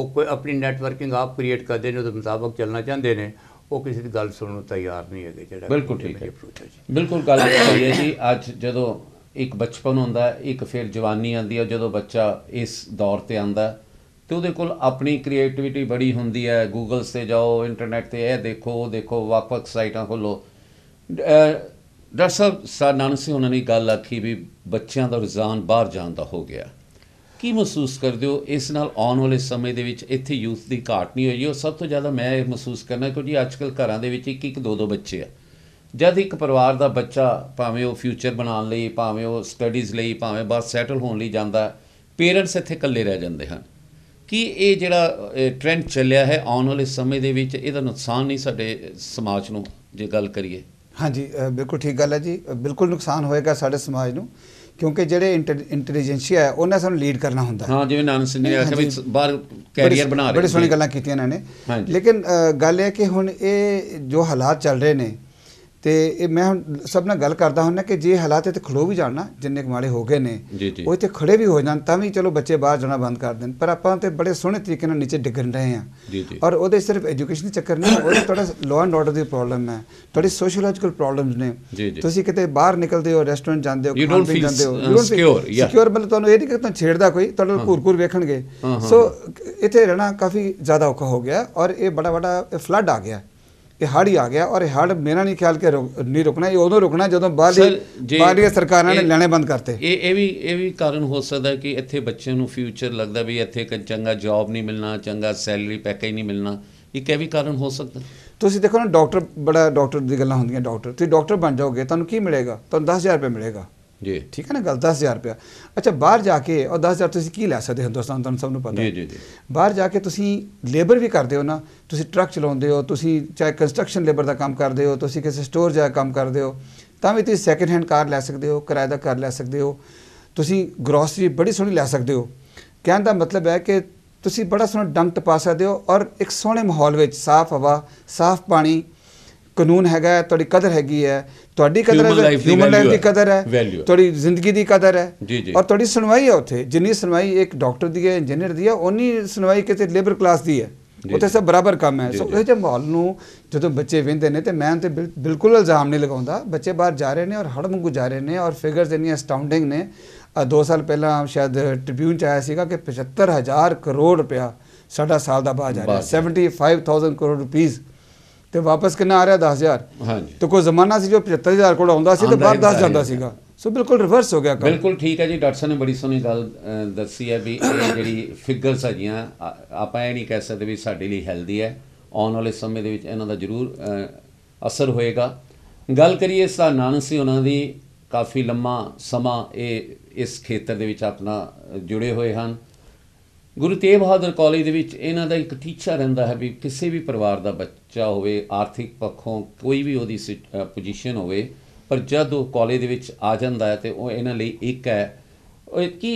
ਉਹ ਕੋਈ ਆਪਣੀ ਨੈਟਵਰਕਿੰਗ ਆਪ ਕ੍ਰੀਏਟ ਕਰਦੇ ਨੇ ਉਹਦੇ ਮੁਤਾਬਕ ਚੱਲਣਾ ਚਾਹੁੰਦੇ ਨੇ ਉਹ ਕਿਸੇ ਦੀ ਗੱਲ ਸੁਣਨ ਨੂੰ ਤਿਆਰ ਨਹੀਂ ਹੈਗੇ ਜਿਹੜਾ ਬਿਲਕੁਲ ਠੀਕ ਹੈ ਬਿਲਕੁਲ ਗੱਲ ਸਹੀ ਹੈ ਜੀ ਅੱਜ ਜਦੋਂ ਇੱਕ ਬਚਪਨ ਹੁੰਦਾ ਇੱਕ ਫਿਰ ਜਵਾਨੀ ਆਉਂਦੀ ਹੈ ਜਦੋਂ ਬੱਚਾ ਇਸ ਦੌਰ ਤੇ ਆਂਦਾ ਤੇ ਉਹਦੇ ਕੋਲ ਆਪਣੀ ਕ੍ਰੀਏਟੀਵਿਟੀ ਬੜੀ ਹੁੰਦੀ ਹੈ ਗੂਗਲਸ ਤੇ ਜਾਓ ਇੰਟਰਨੈਟ ਤੇ ਇਹ ਦੇਖੋ ਉਹ ਦੇਖੋ ਵੱਖ-ਵੱਖ ਸਾਈਟਾਂ ਖੋਲੋ ਡਾਕਟਰ ਸਾਹਿਬ ਸਾਨਾਨ ਸਿੰਘ ਉਹਨਾਂ ਨੇ ਗੱਲ ਆਖੀ ਵੀ ਬੱਚਿਆਂ ਦਾ ਰੁਝਾਨ ਬਾਹਰ ਜਾਣ ਦਾ ਹੋ ਗਿਆ ਕੀ ਮਹਿਸੂਸ ਕਰਦੇ ਹੋ ਇਸ ਨਾਲ ਆਉਣ ਵਾਲੇ ਸਮੇਂ ਦੇ ਵਿੱਚ ਇੱਥੇ ਯੂਥ ਦੀ ਘਾਟ ਨਹੀਂ ਹੋਈ ਉਹ ਸਭ ਤੋਂ ਜ਼ਿਆਦਾ ਮੈਂ ਇਹ ਮਹਿਸੂਸ ਕਰਨਾ ਕਿਉਂਕਿ ਅੱਜਕੱਲ ਘਰਾਂ ਦੇ ਵਿੱਚ ਇੱਕ ਇੱਕ ਦੋ ਦੋ ਬੱਚੇ ਆ ਜਦ ਇੱਕ ਪਰਿਵਾਰ ਦਾ ਬੱਚਾ ਭਾਵੇਂ ਉਹ ਫਿਊਚਰ ਬਣਾਉਣ ਲਈ ਭਾਵੇਂ ਉਹ ਸਟੱਡੀਜ਼ ਲਈ ਭਾਵੇਂ ਬਸ ਸੈਟਲ ਹੋਣ ਲਈ ਜਾਂਦਾ ਪੇਰੈਂਟਸ ਇੱਥੇ ਇਕੱਲੇ ਰਹਿ ਜਾਂਦੇ ਹਨ ਕੀ ਇਹ ਜਿਹੜਾ ਟ੍ਰੈਂਡ ਚੱਲਿਆ ਹੈ ਆਉਣ ਵਾਲੇ ਸਮੇਂ ਦੇ ਵਿੱਚ ਇਹਦਾ ਨੁਕਸਾਨ ਨਹੀਂ ਸਾਡੇ ਸਮਾਜ ਨੂੰ ਜੇ ਗੱਲ ਕਰੀਏ ਹਾਂਜੀ ਬਿਲਕੁਲ ਠੀਕ ਗੱਲ ਹੈ ਜੀ ਬਿਲਕੁਲ ਨੁਕਸਾਨ ਹੋਏਗਾ ਸਾਡੇ ਸਮਾਜ ਨੂੰ ਕਿਉਂਕਿ ਜਿਹੜੇ ਇੰਟੈਲੀਜੈਂਸੀਆ ਹੈ ਉਹਨਾਂ ਸਾਨੂੰ ਲੀਡ ਕਰਨਾ ਹੁੰਦਾ ਹਾਂ ਜਿਵੇਂ ਨਾਨਕ ਸਿੰਘ ਨੇ ਆਖਿਆ ਵੀ ਬਾਹਰ ਕੈਰੀਅਰ ਬਣਾ ਰਹੇ ਬੜੀ ਸੋਹਣੀ ਗੱਲਾਂ ਕੀਤੀਆਂ ਇਹਨਾਂ ਨੇ ਲੇਕਿਨ ਗੱਲ ਇਹ ਕਿ ਹੁਣ ਇਹ ਜੋ ਹਾਲਾਤ ਚੱਲ ਰਹੇ ਨੇ ਤੇ ਇਹ ਮੈਂ ਹੁਣ ਸਭ ਨਾਲ ਗੱਲ ਕਰਦਾ ਹੁੰਨਾ ਕਿ ਜੇ ਹਾਲਾਤ ਤੇ ਖਲੋ ਵੀ ਜਾਣਾ ਜਿੰਨੇ ਕਮਾਲੇ ਹੋ ਗਏ ਨੇ ਉਹ ਇੱਥੇ ਖੜੇ ਵੀ ਹੋ ਜਾਣ ਤਾਂ ਵੀ ਚਲੋ ਬੱਚੇ ਬਾਹਰ ਜਾਣਾ ਬੰਦ ਕਰ ਦੇਣ ਪਰ ਆਪਾਂ ਤੇ ਬੜੇ ਸੋਹਣੇ ਤਰੀਕੇ ਨਾਲ ਨੀਚੇ ਡਿੱਗਣ ਰਹੇ ਆ ਔਰ ਉਹਦੇ ਸਿਰਫ ਐਜੂਕੇਸ਼ਨ ਦੇ ਚੱਕਰ ਨਹੀਂ ਉਹ ਤੁਹਾਡਾ ਲਾਅ ਐਂਡ ਆਰਡਰ ਦੀ ਪ੍ਰੋਬਲਮ ਹੈ ਤੁਹਾਡੀ ਸੋਸ਼ੀਓਲੋਜੀਕਲ ਪ੍ਰੋਬਲਮਸ ਨੇ ਤੁਸੀਂ ਕਿਤੇ ਬਾਹਰ ਨਿਕਲਦੇ ਹੋ ਰੈਸਟੋਰੈਂਟ ਜਾਂਦੇ ਹੋ ਖਾਣ ਪੀਣ ਜਾਂਦੇ ਹੋ ਯੂ ਡੋਨਟ ਸਿਕਿਉਰ ਸਿਕਿਉਰ ਮਤਲਬ ਤੁਹਾਨੂੰ ਇਹ ਨਹੀਂ ਕਿ ਤੁਹਾਨੂੰ ਛੇੜਦਾ ਕੋਈ ਤੁਹਾਡਾ ਘੂਰ-ਘੂਰ ਵੇਖਣਗੇ ਸੋ ਇੱਥੇ ਰਹਿਣਾ ਕਾਫੀ ਜ਼ਿਆਦਾ ਔਖਾ ਹੋ ਗਿਆ ਔਰ ਇਹ ਬੜਾ ਬੜਾ ਫਲੱਡ ਆ ਗਿਆ ਇਹ ਹੜ ਹੀ ਆ ਗਿਆ ਔਰ ਇਹ ਹੜ ਮੇਰਾ ਨਹੀਂ ਖਿਆਲ ਕਿ ਨਹੀਂ ਰੁਕਣਾ ਇਹ ਉਦੋਂ ਰੁਕਣਾ ਜਦੋਂ ਬਾਹਰਲੀ ਬਾਹਰਲੀ ਸਰਕਾਰਾਂ ਨੇ ਲੈਣੇ ਬੰਦ ਕਰਤੇ ਇਹ ਇਹ ਵੀ ਇਹ ਵੀ ਕਾਰਨ ਹੋ ਸਕਦਾ ਕਿ ਇੱਥੇ ਬੱਚਿਆਂ ਨੂੰ ਫਿਊਚਰ ਲੱਗਦਾ ਵੀ ਇੱਥੇ ਚੰਗਾ ਜੌਬ ਨਹੀਂ ਮਿਲਣਾ ਚੰਗਾ ਸੈਲਰੀ ਪੈਕੇਜ ਨਹੀਂ ਮਿਲਣਾ ਇਹ ਕਿਹ ਵੀ ਕਾਰਨ ਹੋ ਸਕਦਾ ਤੁਸੀਂ ਦੇਖੋ ਨਾ ਡਾਕਟਰ ਬੜਾ ਡਾਕਟਰ ਦੀ ਗੱਲਾਂ ਹੁੰਦੀਆਂ ਡਾਕਟਰ ਤੁਸੀਂ ਡਾਕਟਰ ਬਣ ਜਾਓਗੇ ਤੁਹਾਨੂੰ ਕੀ ਮਿਲੇਗਾ ਤੁਹਾਨੂੰ 10000 ਰੁਪਏ ਮਿਲੇਗਾ ਜੀ ਠੀਕ ਹੈ ਨਾ ਗੱਲ 10000 ਰੁਪਿਆ ਅੱਛਾ ਬਾਹਰ ਜਾ ਕੇ ਉਹ 10000 ਤੁਸੀਂ ਕੀ ਲੈ ਸਕਦੇ ਹੋ ਹਿੰਦੁਸਤਾਨ ਤੁਹਾਨੂੰ ਸਭ ਨੂੰ ਪਤਾ ਜੀ ਜੀ ਜੀ ਬਾਹਰ ਜਾ ਕੇ ਤੁਸੀਂ ਲੇਬਰ ਵੀ ਕਰਦੇ ਹੋ ਨਾ ਤੁਸੀਂ ਟਰੱਕ ਚਲਾਉਂਦੇ ਹੋ ਤੁਸੀਂ ਚਾਹੇ ਕੰਸਟਰਕਸ਼ਨ ਲੇਬਰ ਦਾ ਕੰਮ ਕਰਦੇ ਹੋ ਤੁਸੀਂ ਕਿਸੇ ਸਟੋਰ ਜਾ ਕੰਮ ਕਰਦੇ ਹੋ ਤਾਂ ਵੀ ਤੁਸੀਂ ਸੈਕੰਡ ਹੈਂਡ ਕਾਰ ਲੈ ਸਕਦੇ ਹੋ ਕਿਰਾਏ ਦਾ ਕਾਰ ਲੈ ਸਕਦੇ ਹੋ ਤੁਸੀਂ ਗਰੋਸਰੀ ਬੜੀ ਸੋਹਣੀ ਲੈ ਸਕਦੇ ਹੋ ਕਹਿਣ ਦਾ ਮਤਲਬ ਹੈ ਕਿ ਤੁਸੀਂ ਬੜਾ ਸੋਹਣਾ ਡੰਗ ਪਾ ਸਕਦੇ ਹੋ ਔਰ ਇੱਕ ਸੋਹਣੇ ਮਾਹੌਲ ਵਿੱਚ ਸਾਫ਼ ਹਵਾ ਸਾਫ਼ ਪਾਣੀ ਕਾਨੂੰਨ ਹੈਗਾ ਤੁਹਾਡੀ ਕਦਰ ਹੈਗੀ ਹੈ ਤੁਹਾਡੀ ਕਦਰ ਹੈ ਹਿਊਮਨ ਲਾਈਫ ਦੀ ਕਦਰ ਹੈ ਤੁਹਾਡੀ ਜ਼ਿੰਦਗੀ ਦੀ ਕਦਰ ਹੈ ਔਰ ਤੁਹਾਡੀ ਸੁਣਵਾਈ ਹੈ ਉੱਥੇ ਜਿੰਨੀ ਸੁਣਵਾਈ ਇੱਕ ਡਾਕਟਰ ਦੀ ਹੈ ਇੰਜੀਨੀਅਰ ਦੀ ਹੈ ਉਨੀ ਸੁਣਵਾਈ ਕਿਤੇ ਲੇਬਰ ਕਲਾਸ ਦੀ ਹੈ ਉੱਥੇ ਸਭ ਬਰਾਬਰ ਕੰਮ ਹੈ ਸੋ ਇਹ ਜੇ ਮਾਹੌਲ ਨੂੰ ਜਦੋਂ ਬੱਚੇ ਵਿੰਦੇ ਨੇ ਤੇ ਮੈਂ ਤੇ ਬਿਲਕੁਲ ਇਲਜ਼ਾਮ ਨਹੀਂ ਲਗਾਉਂਦਾ ਬੱਚੇ ਬਾਹਰ ਜਾ ਰਹੇ ਨੇ ਔਰ ਹੜਮੰਗੂ ਜਾ ਰਹੇ ਨੇ ਔਰ ਫਿਗਰਸ ਇੰਨੀਆਂ ਅਸਟਾਊਂਡਿੰਗ ਨੇ 2 ਸਾਲ ਪਹਿਲਾਂ ਸ਼ਾਇਦ ਟ੍ਰਿਬਿਊਨ ਚ ਆਇਆ ਸੀਗਾ ਕਿ 75000 ਕਰੋੜ ਰੁਪਿਆ ਸਾਡਾ ਸਾਲ ਦਾ ਬਾਜ ਆ ਰਿਹਾ 75000 ਕਰੋੜ ਰੁਪੀਸ ਤੇ ਵਾਪਸ ਕਿੰਨਾ ਆ ਰਿਹਾ 10000 ਹਾਂਜੀ ਤੇ ਕੋਈ ਜ਼ਮਾਨਾ ਸੀ ਜੋ 75000 ਕੋਲ ਆਉਂਦਾ ਸੀ ਤੇ ਬਾਹਰ 10 ਜਾਂਦਾ ਸੀਗਾ ਸੋ ਬਿਲਕੁਲ ਰਿਵਰਸ ਹੋ ਗਿਆ ਕੰਮ ਬਿਲਕੁਲ ਠੀਕ ਹੈ ਜੀ ਡਾਕਟਰ ਸਾਹਿਬ ਨੇ ਬੜੀ ਸੋਹਣੀ ਗੱਲ ਦੱਸੀ ਹੈ ਵੀ ਇਹ ਜਿਹੜੀ ਫਿਗਰਸ ਜੀਆਂ ਆਪਾਂ ਇਹ ਨਹੀਂ ਕਹਿ ਸਕਦੇ ਵੀ ਸਾਡੇ ਲਈ ਹੈਲਦੀ ਹੈ ਆਉਣ ਵਾਲੇ ਸਮੇਂ ਦੇ ਵਿੱਚ ਇਹਨਾਂ ਦਾ ਜ਼ਰੂਰ ਅਸਰ ਹੋਏਗਾ ਗੱਲ ਕਰੀਏ ਸਾ ਨਾਨਕ ਸਿੰਘ ਉਹਨਾਂ ਦੀ ਕਾਫੀ ਲੰਮਾ ਸਮਾਂ ਇਹ ਇਸ ਖੇਤਰ ਦੇ ਵਿੱਚ ਆਪਣਾ ਜੁੜੇ ਹੋਏ ਹਨ ਗੁਰੂ ਤੇਗ ਬਹਾਦਰ ਕਾਲਜ ਦੇ ਵਿੱਚ ਇਹਨਾਂ ਦਾ ਇੱਕ ਟੀਚਾ ਰਹਿੰਦਾ ਹੈ ਵੀ ਕਿਸੇ ਵੀ ਪਰਿਵਾਰ ਦਾ ਬੱਚਾ ਹੋਵੇ ਆਰਥਿਕ ਪੱਖੋਂ ਕੋਈ ਵੀ ਉਹਦੀ ਪੋਜੀਸ਼ਨ ਹੋਵੇ ਪਰ ਜਦ ਉਹ ਕਾਲਜ ਦੇ ਵਿੱਚ ਆ ਜਾਂਦਾ ਹੈ ਤੇ ਉਹ ਇਹਨਾਂ ਲਈ ਇੱਕ ਹੈ ਕਿ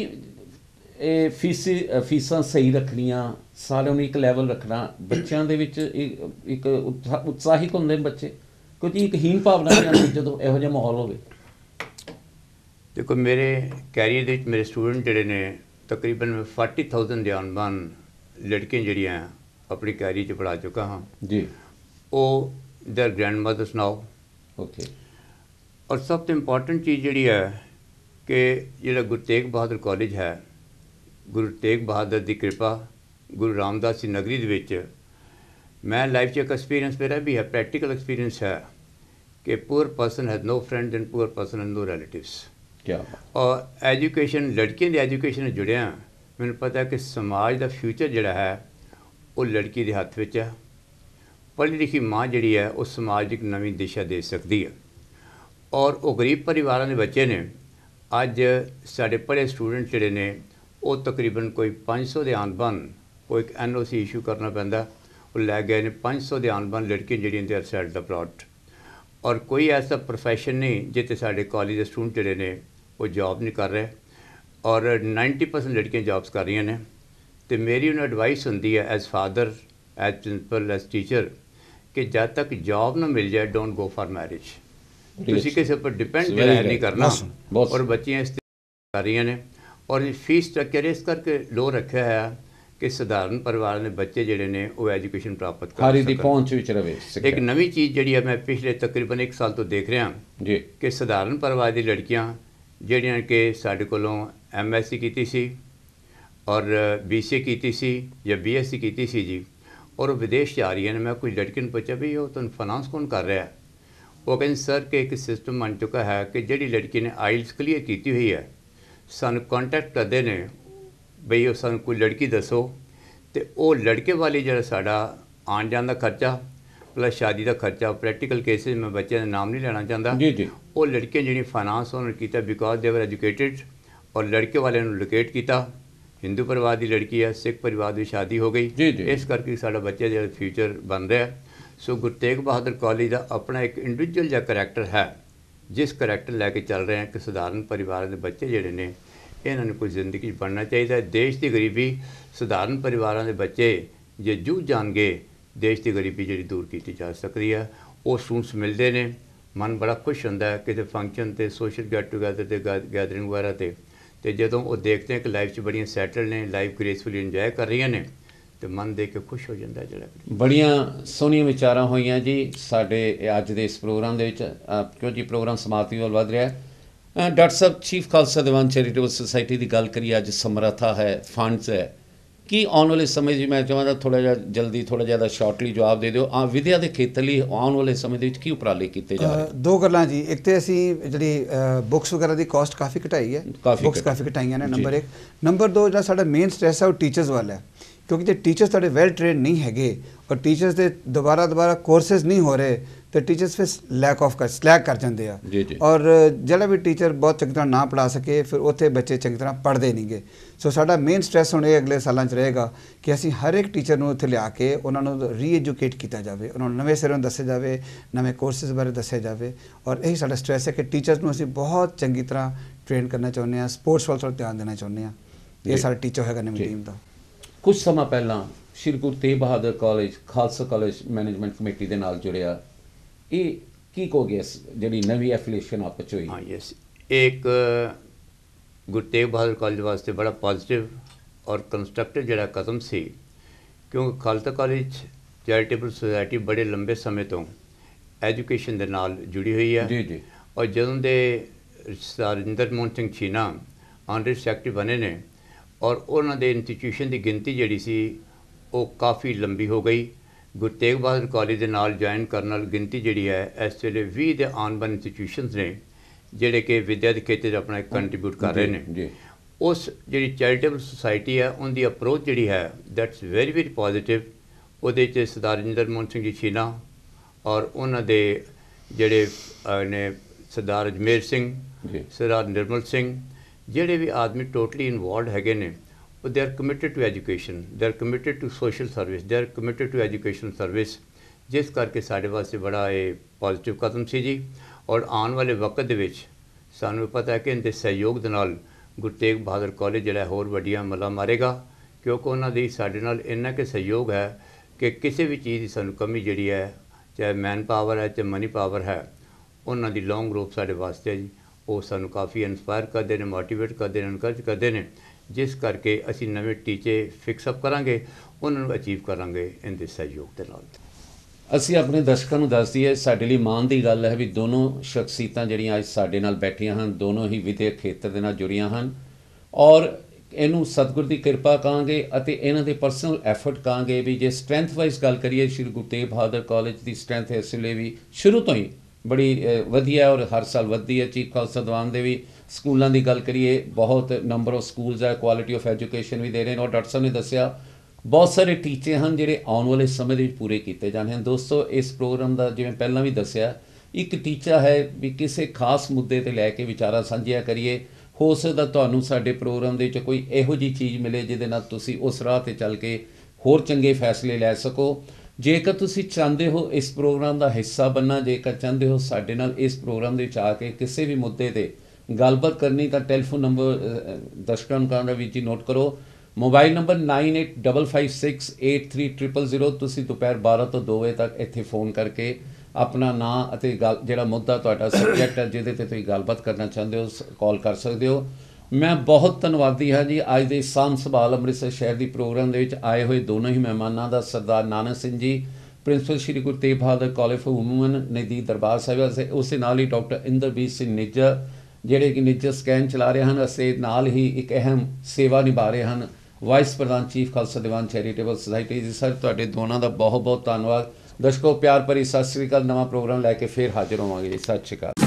ਇਹ ਫੀਸ ਫੀਸਾਂ ਸਹੀ ਰੱਖਣੀਆਂ ਸਾਰਿਆਂ ਨੂੰ ਇੱਕ ਲੈਵਲ ਰੱਖਣਾ ਬੱਚਿਆਂ ਦੇ ਵਿੱਚ ਇੱਕ ਉਤਸ਼ਾਹਿਤ ਹੁੰਦੇ ਨੇ ਬੱਚੇ ਕਿਉਂਕਿ ਇੱਕ ਹੀਨ ਭਾਵਨਾ ਨਹੀਂ ਆਉਂਦੀ ਜਦੋਂ ਇਹੋ ਜਿਹਾ ਮਾਹੌਲ ਹੋਵੇ ਦੇਖੋ ਮੇਰੇ ਕੈਰੀਅਰ ਦੇ ਵਿੱਚ ਮੇਰੇ ਸਟੂਡੈਂਟ ਜਿਹੜੇ ਨੇ ਤਕਰੀਬਨ 40000 ਜਾਨਬਾਨ ਲੜਕੀਆਂ ਜਿਹੜੀਆਂ ਆਪਣੀ ਕੈਰੀ ਚ ਪੜਾ ਚੁੱਕਾ ਹਾਂ ਜੀ ਉਹ देयर ਗ੍ਰੈਂਡਮਦਰਸ ਨਾਓ ਓਕੇ ਔਰ ਸਭ ਤੋਂ ਇੰਪੋਰਟੈਂਟ ਚੀਜ਼ ਜਿਹੜੀ ਹੈ ਕਿ ਜਿਹੜਾ ਗੁਰੂ ਤੇਗ ਬਹਾਦਰ ਕਾਲਜ ਹੈ ਗੁਰੂ ਤੇਗ ਬਹਾਦਰ ਦੀ ਕਿਰਪਾ ਗੁਰੂ ਰਾਮਦਾਸ ਦੀ ਨਗਰੀ ਦੇ ਵਿੱਚ ਮੈਂ ਲਾਈਫ 'ਚ ਇੱਕ ਐਕਸਪੀਰੀਅੰਸ ਮੇਰਾ ਵੀ ਹੈ ਪ੍ਰੈਕਟੀਕਲ ਐਕਸਪੀਰੀਅੰਸ ਹੈ ਕਿ poor person has no friend and poor person and no relatives ਔਰ ਐਜੂਕੇਸ਼ਨ ਲੜਕੀਆਂ ਦੀ ਐਜੂਕੇਸ਼ਨ ਨਾਲ ਜੁੜਿਆ ਮੈਨੂੰ ਪਤਾ ਕਿ ਸਮਾਜ ਦਾ ਫਿਊਚਰ ਜਿਹੜਾ ਹੈ ਉਹ ਲੜਕੀ ਦੇ ਹੱਥ ਵਿੱਚ ਹੈ ਪੜ੍ਹੀ ਲਿਖੀ ਮਾਂ ਜਿਹੜੀ ਹੈ ਉਹ ਸਮਾਜਿਕ ਨਵੀਂ ਦਿਸ਼ਾ ਦੇ ਸਕਦੀ ਹੈ ਔਰ ਉਹ ਗਰੀਬ ਪਰਿਵਾਰਾਂ ਦੇ ਬੱਚੇ ਨੇ ਅੱਜ ਸਾਡੇ ਪੜ੍ਹੇ ਸਟੂਡੈਂਟ ਜਿਹੜੇ ਨੇ ਉਹ ਤਕਰੀਬਨ ਕੋਈ 500 ਦੇ ਆਨਬਨ ਉਹ ਇੱਕ ਐਨਓਸੀ ਇਸ਼ੂ ਕਰਨਾ ਪੈਂਦਾ ਉਹ ਲੈ ਗਏ ਨੇ 500 ਦੇ ਆਨਬਨ ਲੜਕੀਆਂ ਜਿਹੜੀਆਂ ਦੇ ਅਰਸੈਟ ਦਾ ਪਲਾਟ ਔਰ ਕੋਈ ਐਸਾ ਪ੍ਰੋਫੈਸ਼ਨ ਨਹੀਂ ਜਿੱਤੇ ਸਾਡੇ ਕਾਲਜ ਦੇ ਸਟੂਡੈਂਟ ਜਿਹੜੇ ਨੇ ਉਹ ਜੌਬ ਨਹੀਂ ਕਰ ਰਿਹਾ ਔਰ 90% ਲੜਕੀਆਂ ਜੌਬਸ ਕਰ ਰਹੀਆਂ ਨੇ ਤੇ ਮੇਰੀ ਉਹਨਾਂ ਐਡਵਾਈਸ ਹੁੰਦੀ ਹੈ as father as principal as teacher ਕਿ ਜਦ ਤੱਕ ਜੌਬ ਨਾ ਮਿਲ ਜਾਏ ਡੋਨਟ ਗੋ ਫਾਰ ਮੈਰਿਜ ਤੁਸੀਂ ਕਿਸੇ ਪਰ ਡਿਪੈਂਡ ਨਹੀਂ ਕਰਨਾ ਔਰ ਬੱਚੀਆਂ ਇਸ ਕਰ ਰਹੀਆਂ ਨੇ ਔਰ ਇਹ ਫੀਸ ਸਟ੍ਰਕਚਰ ਇਸ ਕਰਕੇ ਲੋ ਰੱਖਿਆ ਹੈ ਕਿ ਸਧਾਰਨ ਪਰਿਵਾਰ ਦੇ ਬੱਚੇ ਜਿਹੜੇ ਨੇ ਉਹ ਐਜੂਕੇਸ਼ਨ ਪ੍ਰਾਪਤ ਕਰ ਸਕਣ ਹਰੀ ਦੀ ਪਹੁੰਚ ਵਿੱਚ ਰਵੇ ਇੱਕ ਨਵੀਂ ਚੀਜ਼ ਜਿਹੜੀ ਹੈ ਮੈਂ ਪਿਛਲੇ ਤਕਰੀਬਨ 1 ਸਾਲ ਤੋਂ ਦੇਖ ਰਿਹਾ ਜੀ ਕਿ ਸਧਾਰਨ ਪਰਿਵਾਰ ਦੀ ਲੜਕੀਆਂ ਜਿਹੜੀਆਂ ਕਿ ਸਾਡੇ ਕੋਲੋਂ ਐਮਐਸਸੀ ਕੀਤੀ ਸੀ ਔਰ ਬੀਸੀਏ ਕੀਤੀ ਸੀ ਜਾਂ ਬੀਐਸਸੀ ਕੀਤੀ ਸੀ ਜੀ ਔਰ ਵਿਦੇਸ਼ ਜਾ ਰਹੀਆਂ ਨੇ ਮੈਂ ਕੋਈ ਲੜਕੀ ਨੂੰ ਪੁੱਛਿਆ ਵੀ ਉਹ ਤੁਹਾਨੂੰ ਫਾਈਨਾਂਸ ਕੌਣ ਕਰ ਰਿਹਾ ਉਹ ਕਹਿੰਦੇ ਸਰ ਕਿ ਇੱਕ ਸਿਸਟਮ ਬਣ ਚੁੱਕਾ ਹੈ ਕਿ ਜਿਹੜੀ ਲੜਕੀ ਨੇ ਆਇਲਸ ਕਲੀਅਰ ਕੀਤੀ ਹੋਈ ਹੈ ਸਾਨੂੰ ਕੰਟੈਕਟ ਕਰਦੇ ਨੇ ਬਈ ਉਹ ਸਾਨੂੰ ਕੋਈ ਲੜਕੀ ਦੱਸੋ ਤੇ ਉਹ ਲੜਕੇ ਵਾਲੀ ਜਿਹੜਾ ਸਾਡਾ ਆਣ ਜਾਣ ਦਾ ਖਰਚਾ ਪਲੱਸ ਸ਼ਾਦੀ ਦਾ ਖਰਚਾ ਪ੍ਰੈਕਟੀਕਲ ਕੇਸਿਸ ਮੈਂ ਬੱਚਿਆਂ ਦਾ ਨਾਮ ਨਹੀਂ ਲੈਣਾ ਚਾਹੁੰਦਾ ਜੀ ਜੀ ਉਹ ਲੜਕੇ ਜਿਹੜੀ ਫਾਈਨਾਂਸ ਉਹਨਾਂ ਨੇ ਕੀਤਾ ਬਿਕਾਜ਼ ਦੇ ਵਰ ਐਜੂਕੇਟਿਡ ਔਰ ਲੜਕੇ ਵਾਲੇ ਨੂੰ ਲੋਕੇਟ ਕੀਤਾ Hindu ਪਰਿਵਾਰ ਦੀ ਲੜਕੀ ਹੈ ਸਿੱਖ ਪਰਿਵਾਰ ਦੀ ਸ਼ਾਦੀ ਹੋ ਗਈ ਇਸ ਕਰਕੇ ਸਾਡਾ ਬੱਚਾ ਜਿਹੜਾ ਫਿਊਚਰ ਬਣ ਰਿਹਾ ਸੋ ਗੁਰੂ ਤੇਗ ਬਹਾਦਰ ਕਾਲਜ ਦਾ ਆਪਣਾ ਇੱਕ ਇੰਡੀਵਿਜੂਅਲ ਜਿਹਾ ਕੈਰੈਕਟਰ ਹੈ ਜਿਸ ਕੈਰੈਕਟਰ ਲੈ ਕੇ ਚੱਲ ਰਹੇ ਹਾਂ ਕਿ ਸਧਾਰਨ ਪਰਿਵਾਰ ਦੇ ਬੱਚੇ ਜਿਹੜੇ ਨੇ ਇਹਨਾਂ ਨੂੰ ਕੋਈ ਜ਼ਿੰਦਗੀ ਬਣਨਾ ਚਾਹੀਦਾ ਦੇਸ਼ ਦੀ ਗਰੀਬੀ ਸਧਾਰਨ ਪਰਿਵਾਰਾਂ ਦੇ ਬੱਚੇ ਜੇ ਜੂ ਜਾਣਗੇ ਦੇਸ਼ ਦੀ ਗਰੀਬੀ ਜਿਹੜੀ ਦੂਰ ਕੀਤੀ ਜਾ ਸਕਦੀ ਆ ਉਹ ਸੂਨਸ ਮਿਲਦੇ ਨੇ ਮਨ ਬੜਾ ਖੁਸ਼ ਹੁੰਦਾ ਹੈ ਕਿਤੇ ਫੰਕਸ਼ਨ ਤੇ ਸੋਸ਼ਲ ਗੈਟ ਟੂਗੇਦਰ ਤੇ ਗੈਦਰਿੰਗ ਵਗੈਰਾ ਤੇ ਤੇ ਜਦੋਂ ਉਹ ਦੇਖਦੇ ਆ ਕਿ ਲਾਈਫ 'ਚ ਬੜੀਆਂ ਸੈਟਲ ਨੇ ਲਾਈਫ ਗ੍ਰੇਸਫੁਲੀ ਇੰਜੋਏ ਕਰ ਰਹੀਆਂ ਨੇ ਤੇ ਮਨ ਦੇ ਕੇ ਖੁਸ਼ ਹੋ ਜਾਂਦਾ ਜਿਹੜਾ ਬੜੀਆਂ ਸੋਹਣੀਆਂ ਵਿਚਾਰਾਂ ਹੋਈਆਂ ਜੀ ਸਾਡੇ ਅੱਜ ਦੇ ਇਸ ਪ੍ਰੋਗਰਾਮ ਦੇ ਵਿੱਚ ਕਿਉਂਕਿ ਪ੍ਰੋਗਰਾਮ ਸਮਾਪਤੀ ਵੱਲ ਵਧ ਰਿਹਾ ਹੈ doctor sahib chief Khalsa Diwan charitable society ਦੀ ਗੱਲ ਕਰੀ ਅੱਜ ਸਮਰਾਥਾ ਹੈ ਫੰਡਸ ਹੈ ਕੀ ਆਉਣ ਵਾਲੇ ਸਮੇਂ ਜੀ ਮੈਂ ਚਾਹੁੰਦਾ ਥੋੜਾ ਜਿਹਾ ਜਲਦੀ ਥੋੜਾ ਜਿਆਦਾ ਸ਼ਾਰਟਲੀ ਜਵਾਬ ਦੇ ਦਿਓ ਆ ਵਿਦਿਆ ਦੇ ਖੇਤਰ ਲਈ ਆਉਣ ਵਾਲੇ ਸਮੇਂ ਦੇ ਵਿੱਚ ਕੀ ਉਪਰਾਲੇ ਕੀਤੇ ਜਾ ਰਹੇ ਦੋ ਗੱਲਾਂ ਜੀ ਇੱਕ ਤੇ ਅਸੀਂ ਜਿਹੜੀ ਬੁੱਕਸ ਵਗੈਰਾ ਦੀ ਕਾਸਟ ਕਾਫੀ ਘਟਾਈ ਹੈ ਬੁੱਕਸ ਕਾਫੀ ਘਟਾਈਆਂ ਨੇ ਨੰਬਰ 1 ਨੰਬਰ 2 ਜਿਹੜਾ ਸਾਡਾ ਮੇਨ ਸਟ੍ਰੈਸ ਹੈ ਉਹ ਟੀਚਰਸ ਵਾਲਾ ਹੈ ਕਿਉਂਕਿ ਜੇ ਟੀਚਰਸ ਤੁਹਾਡੇ ਵੈਲ ਟ੍ਰੇਨ ਨਹੀਂ ਹੈਗੇ ਔਰ ਟੀਚਰਸ ਦੇ ਦੁਬਾਰਾ ਦੁਬਾਰਾ ਕੋਰਸਸ ਨਹੀਂ ਹੋ ਰਹੇ ਤੇ ਟੀਚਰਸ ਫਿਰ ਲੈਕ ਆਫ ਕਰ ਸਲੈਕ ਕਰ ਜਾਂਦੇ ਆ ਔਰ ਜਿਹੜਾ ਵੀ ਟੀਚਰ ਬਹੁਤ ਚੰਗੀ ਤਰ੍ਹਾਂ ਨਾ ਪੜਾ ਸਕੇ ਫਿਰ ਉੱਥੇ ਬੱਚੇ ਚੰਗੀ ਤਰ੍ਹਾਂ ਪੜਦੇ ਨਹੀਂਗੇ ਸੋ ਸਾਡਾ ਮੇਨ ਸਟ੍ਰੈਸ ਹੁਣ ਇਹ ਅਗਲੇ ਸਾਲਾਂ 'ਚ ਰਹੇਗਾ ਕਿ ਅਸੀਂ ਹਰ ਇੱਕ ਟੀਚਰ ਨੂੰ ਉੱਥੇ ਲਿਆ ਕੇ ਉਹਨਾਂ ਨੂੰ ਰੀਐਜੂਕੇਟ ਕੀਤਾ ਜਾਵੇ ਉਹਨਾਂ ਨੂੰ ਨਵੇਂ ਸਿਰੋਂ ਦੱਸਿਆ ਜਾਵੇ ਨਵੇਂ ਕੋਰਸਸ ਬਾਰੇ ਦੱਸਿਆ ਜਾਵੇ ਔਰ ਇਹੀ ਸਾਡਾ ਸਟ੍ਰੈਸ ਹੈ ਕਿ ਟੀਚਰਸ ਨੂੰ ਅਸੀਂ ਬਹੁਤ ਚੰਗੀ ਤਰ੍ਹਾਂ ਟ੍ਰੇਨ ਕਰਨਾ ਚਾਹੁੰਦੇ ਆ ਸਪੋਰਟਸ ਵੱਲ ਥੋੜਾ ਧਿਆਨ ਦੇਣਾ ਚਾਹੁੰਦੇ ਆ ਇਹ ਸਾਡਾ ਟੀਚਰ ਹੈਗਾ ਨਵੀਂ ਟੀਮ ਦਾ ਕੁਝ ਸਮਾਂ ਪਹਿਲਾਂ Shri Guru Tegh Bahadur college Khalsa college management committee ਦੇ ਨਾਲ ਜੁੜਿਆ ਇਹ ਕੀ ਕੋ ਗੈਸ ਜਿਹੜੀ ਨਵੀਂ ਐਫੀਲੀਏਸ਼ਨ ਆਪਸ ਚ ਹੋਈ ਹਾਂ ਯੈਸ ਇੱਕ ਗੁਰੂ ਬਹਾਦਰ ਕਾਲਜ ਵਾਸਤੇ ਬੜਾ ਪੋਜ਼ਿਟਿਵ ਔਰ ਕੰਸਟਰਕਟਿਵ ਜਿਹੜਾ ਕਦਮ ਸੀ ਕਿਉਂਕਿ ਖਾਲਸਾ ਕਾਲਜ ਚੈਰੀਟੇਬਲ ਸੁਸਾਇਟੀ ਬੜੇ ਲੰਬੇ ਸਮੇਂ ਤੋਂ ਐਜੂਕੇਸ਼ਨ ਦੇ ਨਾਲ ਜੁੜੀ ਹੋਈ ਹੈ ਜੀ ਜੀ ਔਰ ਜਦੋਂ ਦੇ ਸਰਿੰਦਰ ਮੋਹਨ ਸਿੰਘ ਚੀਨਾ ਆਂਡਰ ਸੈਕਟਰੀ ਬਣੇ ਨੇ ਔਰ ਉਹਨਾਂ ਦੇ ਇੰਸਟੀਚਿਊਸ਼ਨ ਦੀ ਗਿਣਤੀ ਜਿਹੜੀ ਸੀ ਉਹ ਕਾਫੀ ਲੰਬੀ ਹੋ ਗਈ ਗੁਰੂ ਤੇਗ ਬਹਾਦਰ ਕਾਲਜ ਦੇ ਨਾਲ ਜੁਆਇਨ ਕਰਨ ਨਾਲ ਗਿਣਤੀ ਜਿਹੜੀ ਹੈ ਇਸ ਵੇਲੇ 20 ਦੇ ਆਨਬਨ ਇੰਸਟੀਚਿਊਸ਼ਨਸ ਨੇ ਜਿਹੜੇ ਕਿ ਵਿਦਿਆ ਦੇ ਖੇਤਰ ਆਪਣਾ ਕੰਟਰੀਬਿਊਟ ਕਰ ਰਹੇ ਨੇ ਜੀ ਉਸ ਜਿਹੜੀ ਚੈਰੀਟੇਬਲ ਸੁਸਾਇਟੀ ਹੈ ਉਹਦੀ ਅਪਰੋਚ ਜਿਹੜੀ ਹੈ ਦੈਟਸ ਵੈਰੀ ਵੈਰੀ ਪੋਜ਼ਿਟਿਵ ਉਹਦੇ 'ਚ ਸਰਦਾਰ ਜਿੰਦਰ ਮੋਹਨ ਸਿੰਘ ਜੀ ਛੀਨਾ ਔਰ ਉਹਨਾਂ ਦੇ ਜਿਹੜੇ ਨੇ ਸਰਦਾਰ ਅਜਮੇਰ ਸਿੰਘ ਜੀ ਸਰਦਾਰ ਨਿਰਮਲ ਸਿੰਘ ਜਿਹੜੇ ਵੀ ਆਦਮੀ ਟੋਟਲੀ ਇਨਵੋਲਡ ਹੈਗੇ ਨੇ but they are committed to education they are committed to social service they are committed to education service ਜਿਸ ਕਰਕੇ ਸਾਡੇ ਵਾਸਤੇ ਬੜਾ ਇਹ ਪੋਜ਼ਿਟਿਵ ਕਦਮ ਸੀ ਜੀ ਔਰ ਆਉਣ ਵਾਲੇ ਵਕਤ ਦੇ ਵਿੱਚ ਸਾਨੂੰ ਪਤਾ ਹੈ ਕਿ ਇਹਦੇ ਸਹਿਯੋਗ ਦੇ ਨਾਲ ਗੁਰੂ ਤੇਗ ਬਹਾਦਰ ਕਾਲਜ ਜਿਹੜਾ ਹੋਰ ਵੱਡੀਆਂ ਮੱਲਾਂ ਮਾਰੇਗਾ ਕਿਉਂਕਿ ਉਹਨਾਂ ਦੀ ਸਾਡੇ ਨਾਲ ਇੰਨਾ ਕਿ ਸਹਿਯੋਗ ਹੈ ਕਿ ਕਿਸੇ ਵੀ ਚੀਜ਼ ਦੀ ਸਾਨੂੰ ਕਮੀ ਜਿਹੜੀ ਹੈ ਚਾਹੇ ਮੈਨ ਪਾਵਰ ਹੈ ਚਾਹੇ ਮਨੀ ਪਾਵਰ ਹੈ ਉਹਨਾਂ ਦੀ ਲੌਂਗ ਰੋਪ ਸਾਡੇ ਵਾਸਤੇ ਜੀ ਉਹ ਸਾਨੂੰ ਕਾਫੀ ਇਨਸਪਾਇਰ ਕਰਦੇ ਨੇ ਮੋਟੀਵੇਟ ਕਰਦੇ ਨੇ ਇਨਕਰਜ ਕਰਦੇ ਨੇ ਜਿਸ ਕਰਕੇ ਅਸੀਂ ਨਵੇਂ ਟੀਚੇ ਫਿਕਸ ਅਪ ਕਰਾਂਗੇ ਉਹਨਾਂ ਨੂੰ ਅਚੀਵ ਕਰਾਂਗੇ ਇਹਦੇ ਸਹਿਯੋਗ ਦੇ ਨਾਲ ਅਸੀਂ ਆਪਣੇ ਦਰਸ਼ਕਾਂ ਨੂੰ ਦੱਸ ਦਈਏ ਸਾਡੇ ਲਈ ਮਾਣ ਦੀ ਗੱਲ ਹੈ ਵੀ ਦੋਨੋਂ ਸ਼ਖਸੀਤਾਂ ਜਿਹੜੀਆਂ ਅੱਜ ਸਾਡੇ ਨਾਲ ਬੈਠੀਆਂ ਹਨ ਦੋਨੋਂ ਹੀ ਵਿਦਿਅਕ ਖੇਤਰ ਦੇ ਨਾਲ ਜੁੜੀਆਂ ਹਨ ਔਰ ਇਹਨੂੰ ਸਤਿਗੁਰ ਦੀ ਕਿਰਪਾ ਕਾਂਗੇ ਅਤੇ ਇਹਨਾਂ ਦੇ ਪਰਸਨਲ ਐਫਰਟ ਕਾਂਗੇ ਵੀ ਜੇ ਸਟਰੈਂਥ ਵਾਈਜ਼ ਗੱਲ ਕਰੀਏ ਸ਼੍ਰੀ ਗੁਰੂ ਤੇਗ ਬਹਾਦਰ ਕਾਲਜ ਦੀ ਸਟਰੈਂਥ ਇਸ ਲਈ ਵੀ ਸ਼ੁਰੂ ਤੋਂ ਹੀ ਬੜੀ ਵਧੀਆ ਔਰ ਹਰ ਸਾਲ ਵਧਦੀ ਹੈ ਚੀਫ ਖਾਲਸਾ ਦਵਾਨ ਦੇ ਵੀ ਸਕੂਲਾਂ ਦੀ ਗੱਲ ਕਰੀਏ ਬਹੁਤ ਨੰਬਰ ਆਫ ਸਕੂਲਸ ਹੈ ਕੁਆਲਿਟੀ ਆਫ ਐਜੂਕੇਸ਼ਨ ਵੀ ਦੇ ਰਹੇ ਨੇ ਔਰ ਡਾਕਟਰ ਸਾਹਿਬ ਨੇ ਦੱਸਿਆ ਬਹੁਤ ਸਾਰੇ ਟੀਚੇ ਹਨ ਜਿਹੜੇ ਆਉਣ ਵਾਲੇ ਸਮੇਂ ਦੇ ਵਿੱਚ ਪੂਰੇ ਕੀਤੇ ਜਾਣੇ ਹਨ ਦੋਸਤੋ ਇਸ ਪ੍ਰੋਗਰਾਮ ਦਾ ਜਿਵੇਂ ਪਹਿਲਾਂ ਵੀ ਦੱਸਿਆ ਇੱਕ ਟੀਚਾ ਹੈ ਵੀ ਕਿਸੇ ਖਾਸ ਮੁੱਦੇ ਤੇ ਲੈ ਕੇ ਵਿਚਾਰਾ ਸਾਂਝਿਆ ਕਰੀਏ ਹੋ ਸਕਦਾ ਤੁਹਾਨੂੰ ਸਾਡੇ ਪ੍ਰੋਗਰਾਮ ਦੇ ਵਿੱਚ ਕੋਈ ਇਹੋ ਜੀ ਚੀਜ਼ ਮਿਲੇ ਜਿਹਦੇ ਨਾਲ ਤੁਸੀਂ ਉਸ ਰਾਹ ਤੇ ਚੱਲ ਕੇ ਹੋਰ ਚੰਗੇ ਫੈਸਲੇ ਲੈ ਸਕੋ ਜੇਕਰ ਤੁਸੀਂ ਚਾਹੁੰਦੇ ਹੋ ਇਸ ਪ੍ਰੋਗਰਾਮ ਦਾ ਹਿੱਸਾ ਬੰਨਾ ਜੇਕਰ ਚਾਹੁੰਦੇ ਹੋ ਸਾਡੇ ਨਾਲ ਇਸ ਪ੍ਰੋਗਰਾਮ ਦੇ ਵਿੱਚ ਆ ਕੇ ਕਿਸੇ ਵੀ ਮੁੱਦੇ ਤੇ ਗੱਲਬਾਤ ਕਰਨੀ ਤਾਂ ਟੈਲੀਫੋਨ ਨੰਬਰ ਦਸ਼ਕਰਨ ਨੂੰ ਕਹਾਂਗਾ ਵੀ ਜੀ ਨੋਟ ਕਰੋ ਮੋਬਾਈਲ ਨੰਬਰ 9855683000 ਤੁਸੀਂ ਦੁਪਹਿਰ 12 ਤੋਂ 2 ਵਜੇ ਤੱਕ ਇੱਥੇ ਫੋਨ ਕਰਕੇ ਆਪਣਾ ਨਾਂ ਅਤੇ ਜਿਹੜਾ ਮੁੱਦਾ ਤੁਹਾਡਾ ਸਬਜੈਕਟ ਹੈ ਜਿਹਦੇ ਤੇ ਤੁਸੀਂ ਗੱਲਬਾਤ ਕਰਨਾ ਚਾਹੁੰਦੇ ਹੋ ਕਾਲ ਕਰ ਸਕਦੇ ਹੋ ਮੈਂ ਬਹੁਤ ਧੰਨਵਾਦੀ ਹਾਂ ਜੀ ਅੱਜ ਦੇ ਸਾਮ ਸੰਭਾਲ ਅੰਮ੍ਰਿਤਸਰ ਸ਼ਹਿਰ ਦੀ ਪ੍ਰੋਗਰਾਮ ਦੇ ਵਿੱਚ ਆਏ ਹੋਏ ਦੋਨੋਂ ਹੀ ਮਹਿਮਾਨਾਂ ਦਾ ਸਰਦਾਰ Nanak Singh ji principal Shri Gurtej Bahadur college for women ਨਦੀ ਦਰਬਾਰ ਸਾਹਿਬ ਉਸੇ ਨਾਲ ਹੀ ਡਾਕਟਰ ਇੰਦਰਬੀਰ ਸਿੰਘ ਨਿੱਜਾ ਜਿਹੜੇ ਕਿ ਨਿੱਜ ਸਕੈਨ ਚਲਾ ਰਹੇ ਹਨ ਅਸੇ ਨਾਲ ਹੀ ਇੱਕ ਅਹਿਮ ਸੇਵਾ ਨਿਭਾ ਰਹੇ ਹਨ ਵਾਈਸ ਪ੍ਰਧਾਨ chief Khalsa Diwan charitable society ji sir ਤੁਹਾਡੇ ਦੋਨਾਂ ਦਾ ਬਹੁਤ ਬਹੁਤ ਧੰਨਵਾਦ ਦਰਸ਼ਕੋ ਪਿਆਰ ਭਰੀ ਸਤਿ ਸ੍ਰੀ ਅਕਾਲ ਨਵਾਂ ਪ੍ਰੋਗਰਾਮ ਲੈ ਕੇ ਫੇਰ ਹਾਜ਼ਰ ਹੋਵਾਂਗੇ ਸਤਿ ਸ੍ਰੀ ਅਕਾਲ